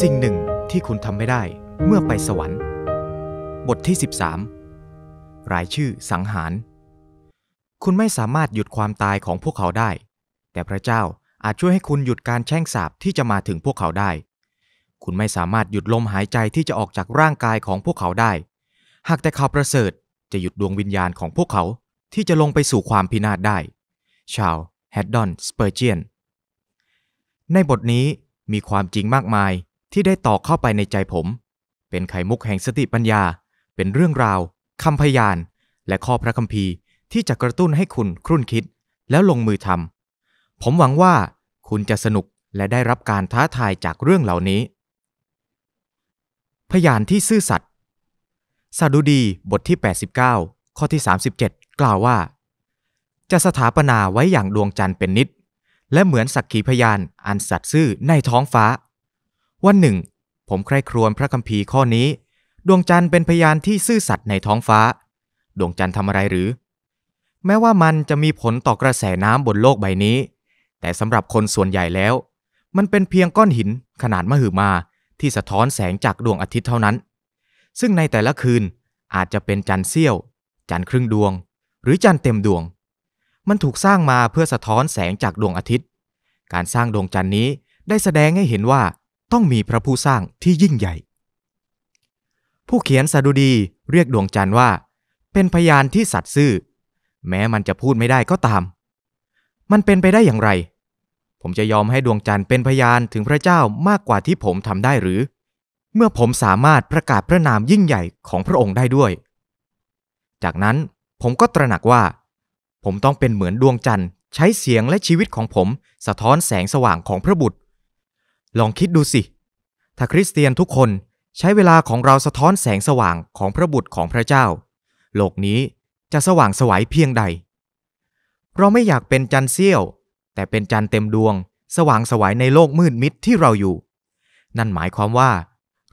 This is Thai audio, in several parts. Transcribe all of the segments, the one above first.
สิ่งหนึ่งที่คุณทำไม่ได้เมื่อไปสวรรค์ บทที่ 13 รายชื่อสังหาร คุณไม่สามารถหยุดความตายของพวกเขาได้ แต่พระเจ้าอาจช่วยให้คุณหยุดการแช่งสาปที่จะมาถึงพวกเขาได้ คุณไม่สามารถหยุดลมหายใจที่จะออกจากร่างกายของพวกเขาได้ หากแต่ข่าวประเสริฐจะหยุดดวงวิญญาณของพวกเขาที่จะลงไปสู่ความพินาศได้ชาวแฮดดอนสเปอร์เจียนในบทนี้มีความจริงมากมายที่ได้ตอกเข้าไปในใจผม เป็นไข่มุกแห่งสติปัญญา เป็นเรื่องราวคำพยาน และข้อพระคัมภีร์ที่จะกระตุ้นให้คุณครุ่นคิด แล้วลงมือทำผมหวังว่าคุณจะสนุกและได้รับการท้าทายจากเรื่องเหล่านี้ พยานที่ซื่อสัตย์สาดุดีบทที่ 89 ข้อที่ 37 กล่าวว่า จะสถาปนาไว้อย่างดวงจันทร์เป็นนิด และเหมือนสักขีพยานอันสัตย์ซื่อในท้องฟ้าวันหนึ่ง ผมใคร่ครวญพระคัมภีร์ข้อนี้ ดวงจันทร์เป็นพยานที่ซื่อสัตย์ในท้องฟ้า ดวงจันทร์ทำอะไรหรือ แม้ว่ามันจะมีผลต่อกระแสน้ำบนโลกใบนี้ แต่สำหรับคนส่วนใหญ่แล้ว มันเป็นเพียงก้อนหินขนาดมหึมาที่สะท้อนแสงจากดวงอาทิตย์เท่านั้น ซึ่งในแต่ละคืนอาจจะเป็นจันทร์เสี้ยว จันทร์ครึ่งดวง หรือจันทร์เต็มดวง มันถูกสร้างมาเพื่อสะท้อนแสงจากดวงอาทิตย์ การสร้างดวงจันทร์นี้ได้แสดงให้เห็นว่าต้องมีพระผู้สร้างที่ยิ่งใหญ่ ผู้เขียนสดุดีเรียกดวงจันทร์ว่า เป็นพยานที่สัตย์ซื่อแม้มันจะพูดไม่ได้ก็ตาม มันเป็นไปได้อย่างไร ผมจะยอมให้ดวงจันทร์เป็นพยานถึงพระเจ้ามากกว่าที่ผมทำได้หรือ เมื่อผมสามารถประกาศพระนามยิ่งใหญ่ของพระองค์ได้ด้วย จากนั้นผมก็ตระหนักว่า ผมต้องเป็นเหมือนดวงจันทร์ใช้เสียงและชีวิตของผม สะท้อนแสงสว่างของพระบุตรลองคิดดูสิ ถ้าคริสเตียนทุกคนใช้เวลาของเราสะท้อนแสงสว่างของพระบุตรของพระเจ้า โลกนี้จะสว่างสวัยเพียงใด เราไม่อยากเป็นจันเสี้ยว แต่เป็นจันเต็มดวง สว่างสวัยในโลกมืดมิดที่เราอยู่ นั่นหมายความว่า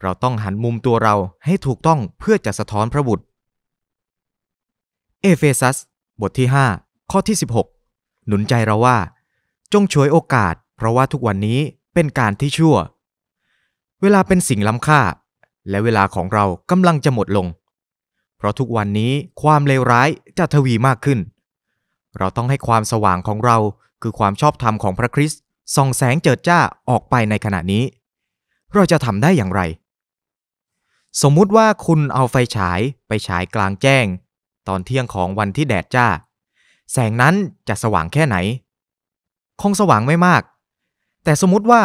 เราต้องหันมุมตัวเราให้ถูกต้องเพื่อจะสะท้อนพระบุตร เอเฟซัส บทที่5ข้อที่ 16หนุนใจเราว่า จงฉวยโอกาส เพราะว่าทุกวันนี้เป็นการที่ชั่ว เวลาเป็นสิ่งล้ำค่า และเวลาของเรากำลังจะหมดลง เพราะทุกวันนี้ความเลวร้ายจะทวีมากขึ้น เราต้องให้ความสว่างของเราคือความชอบธรรมของพระคริสต์ส่องแสงเจิดจ้าออกไปในขณะนี้ เราจะทำได้อย่างไร สมมุติว่าคุณเอาไฟฉายไปฉายกลางแจ้ง ตอนเที่ยงของวันที่แดดจ้า แสงนั้นจะสว่างแค่ไหน คงสว่างไม่มากแต่สมมติว่า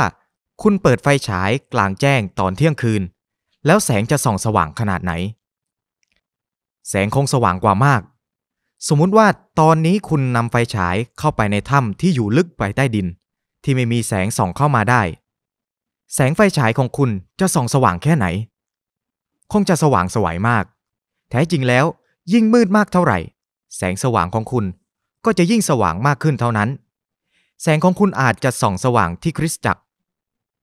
คุณเปิดไฟฉายกลางแจ้งตอนเที่ยงคืน แล้วแสงจะส่องสว่างขนาดไหน แสงคงสว่างกว่ามาก สมมติว่าตอนนี้คุณนำไฟฉายเข้าไปในถ้ำที่อยู่ลึกไปใต้ดิน ที่ไม่มีแสงส่องเข้ามาได้ แสงไฟฉายของคุณจะส่องสว่างแค่ไหน คงจะสว่างสวยมาก แท้จริงแล้ว ยิ่งมืดมากเท่าไหร่ แสงสว่างของคุณก็จะยิ่งสว่างมากขึ้นเท่านั้นแสงของคุณอาจจะส่องสว่างที่คริสตจักร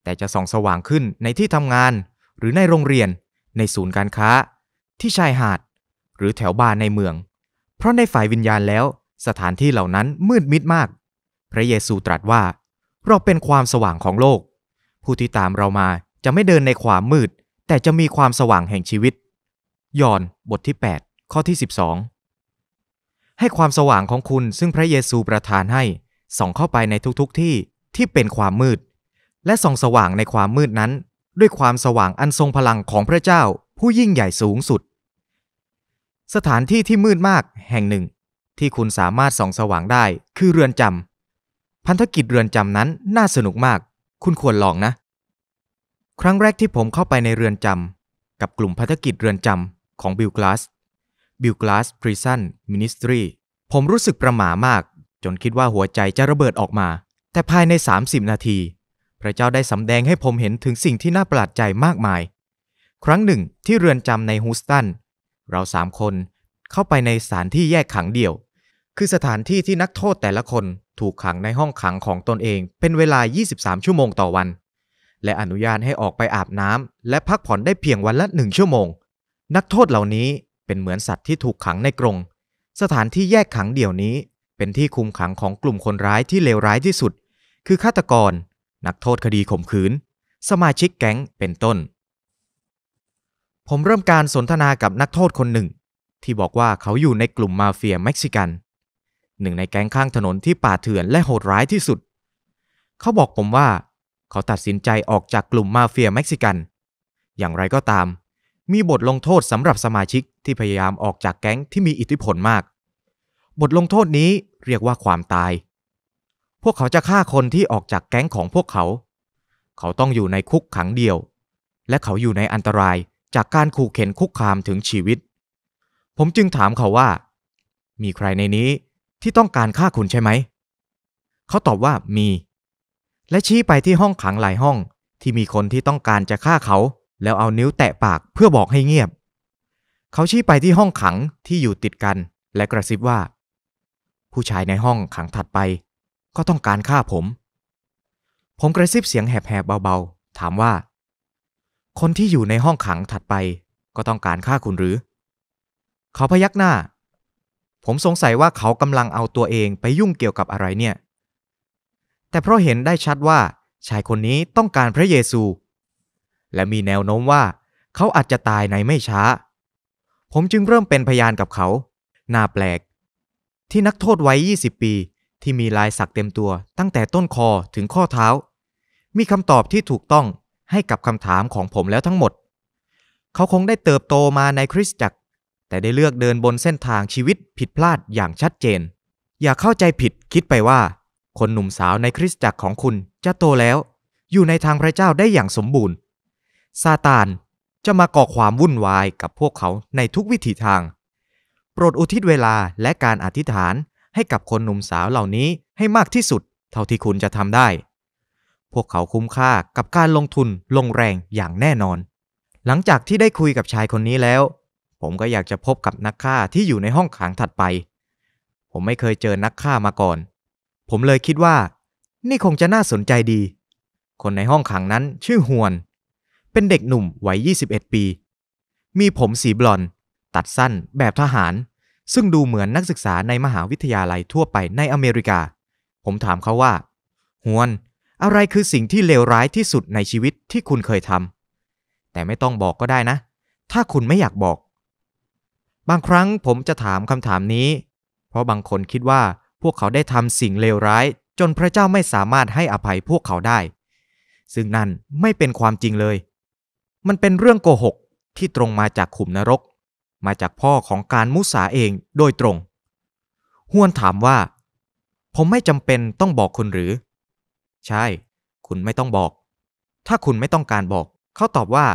แต่จะส่องสว่างขึ้นในที่ทำงาน หรือในโรงเรียน ในศูนย์การค้า ที่ชายหาด หรือแถวบ้านในเมือง เพราะในฝ่ายวิญญาณแล้ว สถานที่เหล่านั้นมืดมิดมาก พระเยซูตรัสว่า เราเป็นความสว่างของโลก ผู้ที่ตามเรามาจะไม่เดินในความมืด แต่จะมีความสว่างแห่งชีวิต ยอห์นบทที่ 8 ข้อที่ 12 ให้ความสว่างของคุณซึ่งพระเยซูประทานให้ส่องเข้าไปในทุก ๆ ที่ที่เป็นความมืด และส่องสว่างในความมืดนั้น ด้วยความสว่างอันทรงพลังของพระเจ้าผู้ยิ่งใหญ่สูงสุด สถานที่ที่มืดมาก แห่งหนึ่ง ที่คุณสามารถส่องสว่างได้คือเรือนจำพันธกิจเรือนจำนั้นน่าสนุกมาก คุณควรลองนะ ครั้งแรกที่ผมเข้าไปในเรือนจำกับกลุ่มพันธกิจเรือนจำของบิลกลาสบิลกลาสพรีซันมินิสทรีผมรู้สึกประหม่ามากจนคิดว่าหัวใจจะระเบิดออกมา แต่ภายใน 30 นาที พระเจ้าได้สำแดงให้ผมเห็นถึงสิ่งที่น่าประหลาดใจมากมาย ครั้งหนึ่งที่เรือนจำในฮูสตัน เราสามคนเข้าไปในสถานที่แยกขังเดี่ยว คือสถานที่ที่นักโทษแต่ละคนถูกขังในห้องขังของตนเอง เป็นเวลา 23 ชั่วโมงต่อวัน และอนุญาตให้ออกไปอาบน้ำและพักผ่อนได้เพียงวันละหนึ่งชั่วโมง นักโทษเหล่านี้เป็นเหมือนสัตว์ที่ถูกขังในกรง สถานที่แยกขังเดี่ยวนี้เป็นที่คุมขังของกลุ่มคนร้ายที่เลวร้ายที่สุด คือฆาตกร นักโทษคดีข่มขืน สมาชิกแก๊ง เป็นต้น ผมเริ่มการสนทนากับนักโทษคนหนึ่ง ที่บอกว่าเขาอยู่ในกลุ่มมาเฟียเม็กซิกัน หนึ่งในแก๊งข้างถนนที่ป่าเถื่อนและโหดร้ายที่สุด เขาบอกผมว่า เขาตัดสินใจออกจากกลุ่มมาเฟียเม็กซิกัน อย่างไรก็ตาม มีบทลงโทษสำหรับสมาชิกที่พยายามออกจากแก๊งที่มีอิทธิพลมากบทลงโทษนี้เรียกว่าความตาย พวกเขาจะฆ่าคนที่ออกจากแก๊งของพวกเขา เขาต้องอยู่ในคุกขังเดียว และเขาอยู่ในอันตรายจากการขู่เข็นคุกคามถึงชีวิต ผมจึงถามเขาว่า มีใครในนี้ที่ต้องการฆ่าคุณใช่ไหม เขาตอบว่ามี และชี้ไปที่ห้องขังหลายห้อง ที่มีคนที่ต้องการจะฆ่าเขา แล้วเอานิ้วแตะปากเพื่อบอกให้เงียบ เขาชี้ไปที่ห้องขังที่อยู่ติดกันและกระซิบว่าผู้ชายในห้องขังถัดไป ก็ต้องการฆ่าผม ผมกระซิบเสียงแหบๆเบา ๆ ถามว่า คนที่อยู่ในห้องขังถัดไป ก็ต้องการฆ่าคุณหรือ เขาพยักหน้าผมสงสัยว่าเขากำลังเอาตัวเองไปยุ่งเกี่ยวกับอะไรเนี่ย แต่เพราะเห็นได้ชัดว่าชายคนนี้ต้องการพระเยซู และมีแนวโน้มว่าเขาอาจจะตายในไม่ช้า ผมจึงเริ่มเป็นพยานกับเขาน่าแปลกที่นักโทษวัย20 ปี ที่มีลายสักเต็มตัว ตั้งแต่ต้นคอถึงข้อเท้า มีคำตอบที่ถูกต้องให้กับคำถามของผมแล้วทั้งหมด เขาคงได้เติบโตมาในคริสตจักร แต่ได้เลือกเดินบนเส้นทางชีวิตผิดพลาดอย่างชัดเจน อย่าเข้าใจผิดคิดไปว่า คนหนุ่มสาวในคริสตจักรของคุณจะโตแล้ว อยู่ในทางพระเจ้าได้อย่างสมบูรณ์ ซาตานจะมาก่อความวุ่นวายกับพวกเขาในทุกวิถีทางโปรดอุทิศเวลาและการอธิษฐานให้กับคนหนุ่มสาวเหล่านี้ให้มากที่สุด เท่าที่คุณจะทำได้ พวกเขาคุ้มค่ากับการลงทุนลงแรงอย่างแน่นอน หลังจากที่ได้คุยกับชายคนนี้แล้ว ผมก็อยากจะพบกับนักฆ่าที่อยู่ในห้องขังถัดไป ผมไม่เคยเจอนักฆ่ามาก่อน ผมเลยคิดว่า นี่คงจะน่าสนใจดี คนในห้องขังนั้นชื่อฮวน เป็นเด็กหนุ่มวัย21 ปี มีผมสีบลอนด์ตัดสั้นแบบทหาร ซึ่งดูเหมือนนักศึกษาในมหาวิทยาลัยทั่วไปในอเมริกา ผมถามเขาว่าฮวน อะไรคือสิ่งที่เลวร้ายที่สุดในชีวิตที่คุณเคยทำแต่ไม่ต้องบอกก็ได้นะ ถ้าคุณไม่อยากบอก บางครั้งผมจะถามคำถามนี้ เพราะบางคนคิดว่าพวกเขาได้ทำสิ่งเลวร้าย จนพระเจ้าไม่สามารถให้อภัยพวกเขาได้ ซึ่งนั่นไม่เป็นความจริงเลย มันเป็นเรื่องโกหกที่ตรงมาจากขุมนรกมาจากพ่อของการมุสาเองโดยตรงห้วนถามว่า ผมไม่จำเป็นต้องบอกคุณหรือ ใช่ คุณไม่ต้องบอก ถ้าคุณไม่ต้องการบอก เขาตอบว่า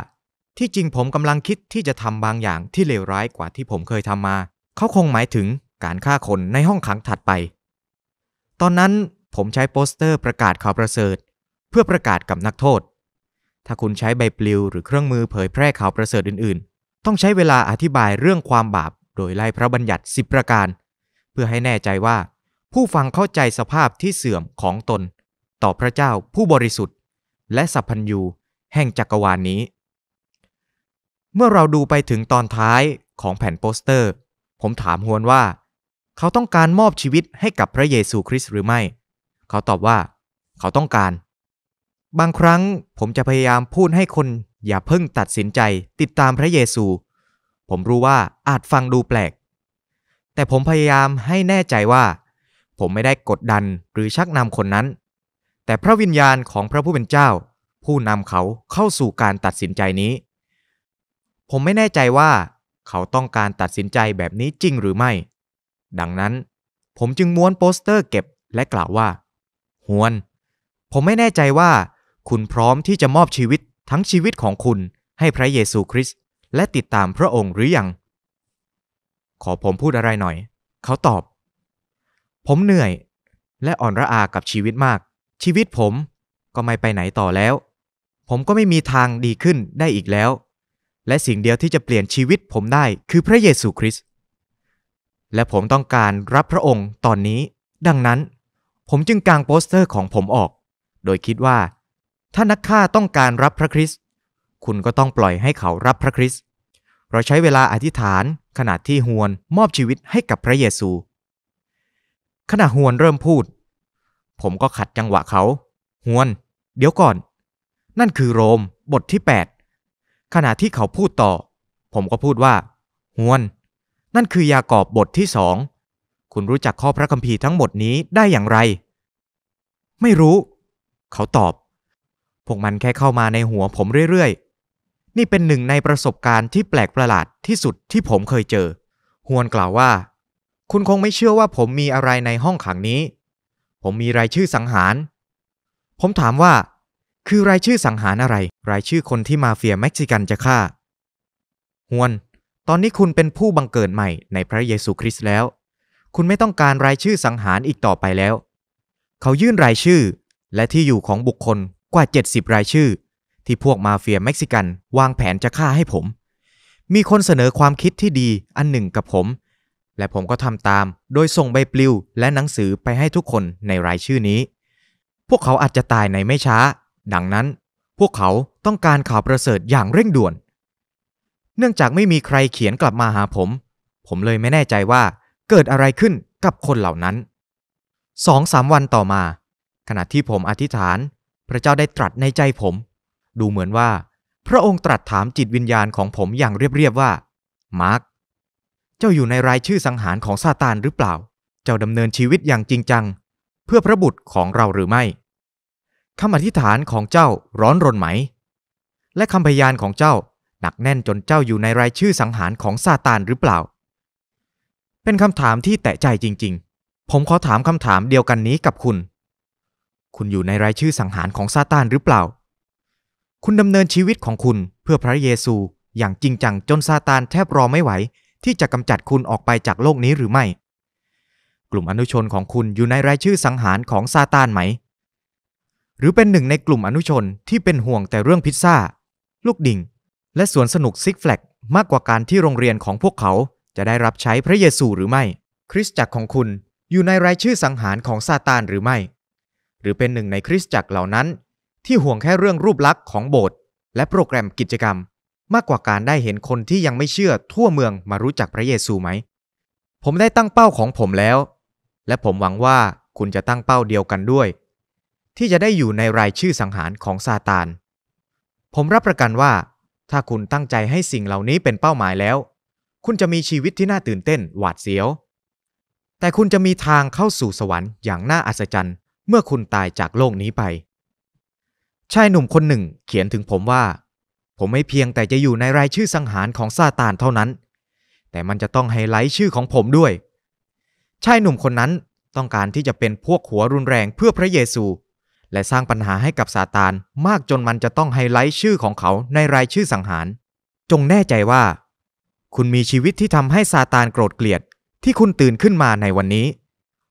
ที่จริงผมกำลังคิดที่จะทำบางอย่างที่เลวร้ายกว่าที่ผมเคยทำมา เขาคงหมายถึงการฆ่าคนในห้องขังถัดไป ตอนนั้นผมใช้โปสเตอร์ประกาศข่าวประเสริฐเพื่อประกาศกับนักโทษ ถ้าคุณใช้ใบปลิวหรือเครื่องมือเผยแพร่ข่าวประเสริฐอื่นๆต้องใช้เวลาอธิบายเรื่องความบาปโดยไล่พระบัญญัติ 10 ประการ เพื่อให้แน่ใจว่าผู้ฟังเข้าใจสภาพที่เสื่อมของตน ต่อพระเจ้าผู้บริสุทธิ์ และสัพพัญญู แห่งจักรวาลนนี้ เมื่อเราดูไปถึงตอนท้ายของแผ่นโปสเตอร์ ผมถามฮวนว่า เขาต้องการมอบชีวิตให้กับพระเยซูคริสต์หรือไม่ เขาตอบว่า เขาต้องการ บางครั้งผมจะพยายามพูดให้คนอย่าเพิ่งตัดสินใจติดตามพระเยซู ผมรู้ว่าอาจฟังดูแปลก แต่ผมพยายามให้แน่ใจว่า ผมไม่ได้กดดันหรือชักนำคนนั้น แต่พระวิญญาณของพระผู้เป็นเจ้า ผู้นำเขาเข้าสู่การตัดสินใจนี้ ผมไม่แน่ใจว่า เขาต้องการตัดสินใจแบบนี้จริงหรือไม่ ดังนั้น ผมจึงม้วนโปสเตอร์เก็บและกล่าวว่าหวน ผมไม่แน่ใจว่า คุณพร้อมที่จะมอบชีวิตทั้งชีวิตของคุณให้พระเยซูคริสต์และติดตามพระองค์หรือยังขอผมพูดอะไรหน่อย เขาตอบ ผมเหนื่อยและอ่อนระอากับชีวิตมาก ชีวิตผมก็ไม่ไปไหนต่อแล้ว ผมก็ไม่มีทางดีขึ้นได้อีกแล้ว และสิ่งเดียวที่จะเปลี่ยนชีวิตผมได้คือพระเยซูคริสต์และผมต้องการรับพระองค์ตอนนี้ ดังนั้น ผมจึงกางโปสเตอร์ของผมออก โดยคิดว่าถ้านักฆ่าต้องการรับพระคริสต์ คุณก็ต้องปล่อยให้เขารับพระคริสต์ เราใช้เวลาอธิษฐานขณะที่ฮวน มอบชีวิตให้กับพระเยซู ขณะฮวนเริ่มพูด ผมก็ขัดจังหวะเขาฮวน เดี๋ยวก่อน นั่นคือโรม บทที่ 8ขณะที่เขาพูดต่อ ผมก็พูดว่าฮวน นั่นคือยากอบบทที่สอง คุณรู้จักข้อพระคัมภีร์ทั้งหมดนี้ได้อย่างไร ไม่รู้ เขาตอบพวกมันแค่เข้ามาในหัวผมเรื่อยๆ นี่เป็นหนึ่งในประสบการณ์ที่แปลกประหลาดที่สุดที่ผมเคยเจอ ฮวนกล่าวว่า คุณคงไม่เชื่อว่าผมมีอะไรในห้องขังนี้ ผมมีรายชื่อสังหาร ผมถามว่า คือรายชื่อสังหารอะไร รายชื่อคนที่มาเฟียเม็กซิกันจะฆ่า ฮวน ตอนนี้คุณเป็นผู้บังเกิดใหม่ในพระเยซูคริสต์แล้ว คุณไม่ต้องการรายชื่อสังหารอีกต่อไปแล้ว เขายื่นรายชื่อและที่อยู่ของบุคคลกว่า 70 รายชื่อ ที่พวกมาเฟียเม็กซิกัน วางแผนจะฆ่าให้ผม มีคนเสนอความคิดที่ดีอันหนึ่งกับผม และผมก็ทำตามโดยส่งใบปลิว และหนังสือไปให้ทุกคนในรายชื่อนี้ พวกเขาอาจจะตายในไม่ช้า ดังนั้น พวกเขาต้องการข่าวประเสริฐอย่างเร่งด่วน เนื่องจากไม่มีใครเขียนกลับมาหาผม ผมเลยไม่แน่ใจว่าเกิดอะไรขึ้นกับคนเหล่านั้นสองสามวันต่อมา ขณะที่ผมอธิษฐานพระเจ้าได้ตรัสในใจผม ดูเหมือนว่า พระองค์ตรัสถามจิตวิญญาณของผมอย่างเรียบๆว่ามาร์กเจ้าอยู่ในรายชื่อสังหารของซาตานหรือเปล่า เจ้าดำเนินชีวิตอย่างจริงจังเพื่อพระบุตรของเราหรือไม่คำอธิษฐานของเจ้าร้อนรนไหม และคำพยานของเจ้า หนักแน่นจนเจ้าอยู่ในรายชื่อสังหารของซาตานหรือเปล่า เป็นคำถามที่แตะใจจริง ๆ ผมขอถามคำถามเดียวกันนี้กับคุณคุณอยู่ในรายชื่อสังหารของซาตานหรือเปล่า คุณดำเนินชีวิตของคุณเพื่อพระเยซูอย่างจริงจังจนซาตานแทบรอไม่ไหว ที่จะกำจัดคุณออกไปจากโลกนี้หรือไม่ กลุ่มอนุชนของคุณอยู่ในรายชื่อสังหารของซาตานไหม หรือเป็นหนึ่งในกลุ่มอนุชนที่เป็นห่วงแต่เรื่องพิซซ่า ลูกดิ่ง และสวนสนุกซิกแฟลกมากกว่าการที่โรงเรียนของพวกเขาจะได้รับใช้พระเยซูหรือไม่ คริสตจักรของคุณอยู่ในรายชื่อสังหารของซาตานหรือไม่หรือเป็นหนึ่งในคริสตจักรเหล่านั้น ที่ห่วงแค่เรื่องรูปลักษณ์ของโบสถ์และโปรแกรมกิจกรรม มากกว่าการได้เห็นคนที่ยังไม่เชื่อทั่วเมืองมารู้จัก พระเยซูไหม ผมได้ตั้งเป้าของผมแล้ว และผมหวังว่าคุณจะตั้งเป้าเดียวกันด้วย ที่จะได้อยู่ในรายชื่อสังหารของซาตานผมรับประกันว่า ถ้าคุณตั้งใจให้สิ่งเหล่านี้เป็นเป้าหมายแล้ว คุณจะมีชีวิตที่น่าตื่นเต้นหวาดเสียว แต่คุณจะมีทางเข้าสู่สวรรค์อย่างน่าอัศจรรย์เมื่อคุณตายจากโลกนี้ไป ชายหนุ่มคนหนึ่งเขียนถึงผมว่า ผมไม่เพียงแต่จะอยู่ในรายชื่อสังหารของซาตานเท่านั้น แต่มันจะต้องไฮไลท์ชื่อของผมด้วย ชายหนุ่มคนนั้นต้องการที่จะเป็นพวกหัวรุนแรงเพื่อพระเยซู และสร้างปัญหาให้กับซาตานมากจนมันจะต้องไฮไลท์ชื่อของเขาในรายชื่อสังหาร จงแน่ใจว่า คุณมีชีวิตที่ทำให้ซาตานโกรธเกลียดที่คุณตื่นขึ้นมาในวันนี้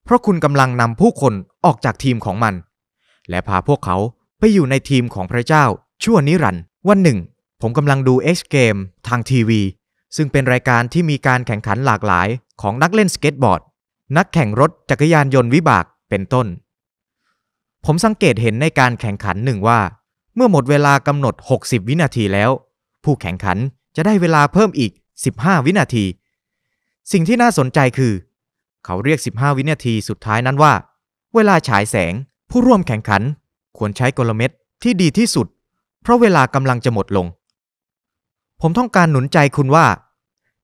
เพราะคุณกำลังนำผู้คนออกจากทีมของมัน และพาพวกเขาไปอยู่ในทีมของพระเจ้าชั่วนิรันดร์วันหนึ่ง ผมกำลังดู X Game ทางทีวี ซึ่งเป็นรายการที่มีการแข่งขันหลากหลาย ของนักเล่นสเก็ตบอร์ด นักแข่งรถจักรยานยนต์วิบากเป็นต้น ผมสังเกตเห็นในการแข่งขันหนึ่งว่า เมื่อหมดเวลากำหนด 60 วินาทีแล้ว ผู้แข่งขันจะได้เวลาเพิ่มอีก 15 วินาที สิ่งที่น่าสนใจคือ เขาเรียก 15 วินาทีสุดท้ายนั้นว่าเวลาฉายแสง ผู้ร่วมแข่งขัน ควรใช้กลเม็ดที่ดีที่สุด เพราะเวลากำลังจะหมดลง ผมต้องการหนุนใจคุณว่า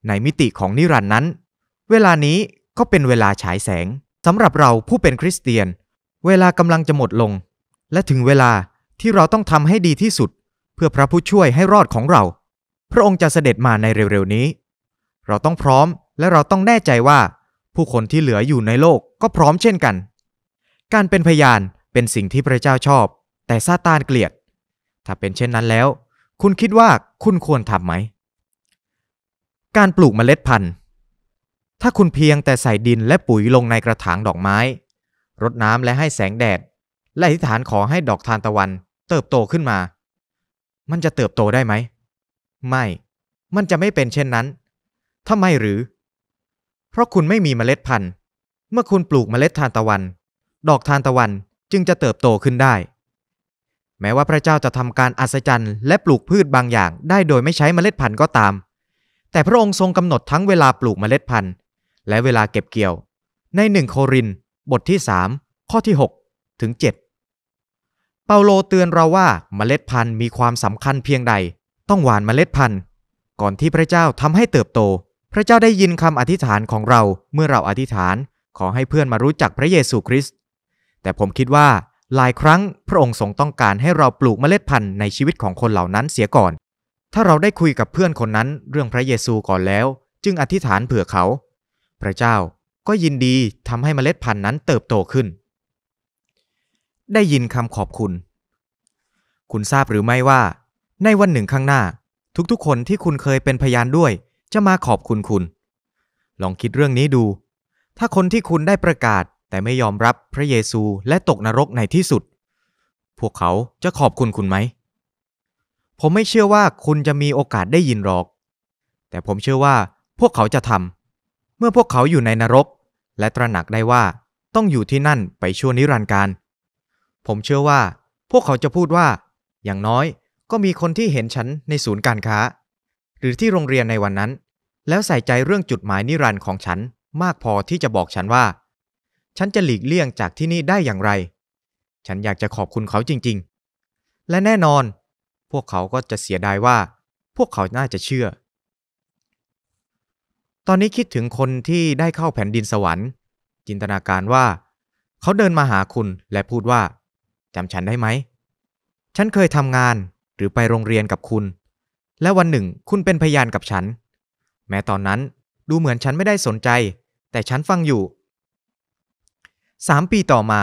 ในมิติของนิรันดร์นั้น เวลานี้ก็เป็นเวลาฉายแสงสำหรับเราผู้เป็นคริสเตียน เวลากำลังจะหมดลง และถึงเวลาที่เราต้องทำให้ดีที่สุด เพื่อพระผู้ช่วยให้รอดของเรา พระองค์จะเสด็จมาในเร็วๆ นี้ เราต้องพร้อมและเราต้องแน่ใจว่า ผู้คนที่เหลืออยู่ในโลกก็พร้อมเช่นกันการเป็นพยานเป็นสิ่งที่พระเจ้าชอบ แต่ซาตานเกลียด ถ้าเป็นเช่นนั้นแล้ว คุณคิดว่าคุณควรทำไหม การปลูกเมล็ดพันธุ์ ถ้าคุณเพียงแต่ใส่ดินและปุ๋ยลงในกระถางดอกไม้รดน้ำและให้แสงแดด และอธิษฐานขอให้ดอกทานตะวัน เติบโตขึ้นมา มันจะเติบโตได้ไหม ไม่มันจะไม่เป็นเช่นนั้นทำไมหรือ เพราะคุณไม่มีเมล็ดพันธุ์ เมื่อคุณปลูกเมล็ดทานตะวันดอกทานตะวันจึงจะเติบโตขึ้นได้ แม้ว่าพระเจ้าจะทำการอัศจรรย์ และปลูกพืชบางอย่างได้โดยไม่ใช้เมล็ดพันธุ์ก็ตาม แต่พระองค์ทรงกำหนดทั้งเวลาปลูกเมล็ดพันธุ์ และเวลาเก็บเกี่ยว ในหนึ่งโครินบทที่ 3 ข้อที่ 6 ถึง 7 เปาโลเตือนเราว่า เมล็ดพันธุ์มีความสำคัญเพียงใด ต้องหว่านเมล็ดพันธุ์ ก่อนที่พระเจ้าทำให้เติบโต พระเจ้าได้ยินคำอธิษฐานของเราเมื่อเราอธิษฐาน ขอให้เพื่อนมารู้จักพระเยซูคริสต์แต่ผมคิดว่าหลายครั้งพระองค์ทรงต้องการให้เราปลูกเมล็ดพันธุ์ในชีวิตของคนเหล่านั้นเสียก่อน ถ้าเราได้คุยกับเพื่อนคนนั้นเรื่องพระเยซูก่อนแล้ว จึงอธิษฐานเผื่อเขา พระเจ้าก็ยินดีทำให้เมล็ดพันธุ์นั้นเติบโตขึ้น ได้ยินคำขอบคุณ คุณทราบหรือไม่ว่า ในวันหนึ่งข้างหน้า ทุกๆ คนที่คุณเคยเป็นพยานด้วย จะมาขอบคุณคุณ ลองคิดเรื่องนี้ดู ถ้าคนที่คุณได้ประกาศแต่ไม่ยอมรับพระเยซูและตกนรกในที่สุด พวกเขาจะขอบคุณคุณไหมผมไม่เชื่อว่าคุณจะมีโอกาสได้ยินหรอก แต่ผมเชื่อว่าพวกเขาจะทำเมื่อพวกเขาอยู่ในนรก และตระหนักได้ว่าต้องอยู่ที่นั่นไปชั่วนิรันดร์การ ผมเชื่อว่า พวกเขาจะพูดว่า อย่างน้อยก็มีคนที่เห็นฉันในศูนย์การค้า หรือที่โรงเรียนในวันนั้น แล้วใส่ใจเรื่องจุดหมายนิรันดร์ของฉันมากพอที่จะบอกฉันว่าฉันจะหลีกเลี่ยงจากที่นี่ได้อย่างไร ฉันอยากจะขอบคุณเขาจริงๆ และแน่นอนพวกเขาก็จะเสียดายว่าพวกเขาน่าจะเชื่อ ตอนนี้คิดถึงคนที่ได้เข้าแผ่นดินสวรรค์ จินตนาการว่า เขาเดินมาหาคุณและพูดว่า จำฉันได้ไหม ฉันเคยทำงานหรือไปโรงเรียนกับคุณ และวันหนึ่งคุณเป็นพยานกับฉัน แม้ตอนนั้นดูเหมือนฉันไม่ได้สนใจ แต่ฉันฟังอยู่สามปีต่อมา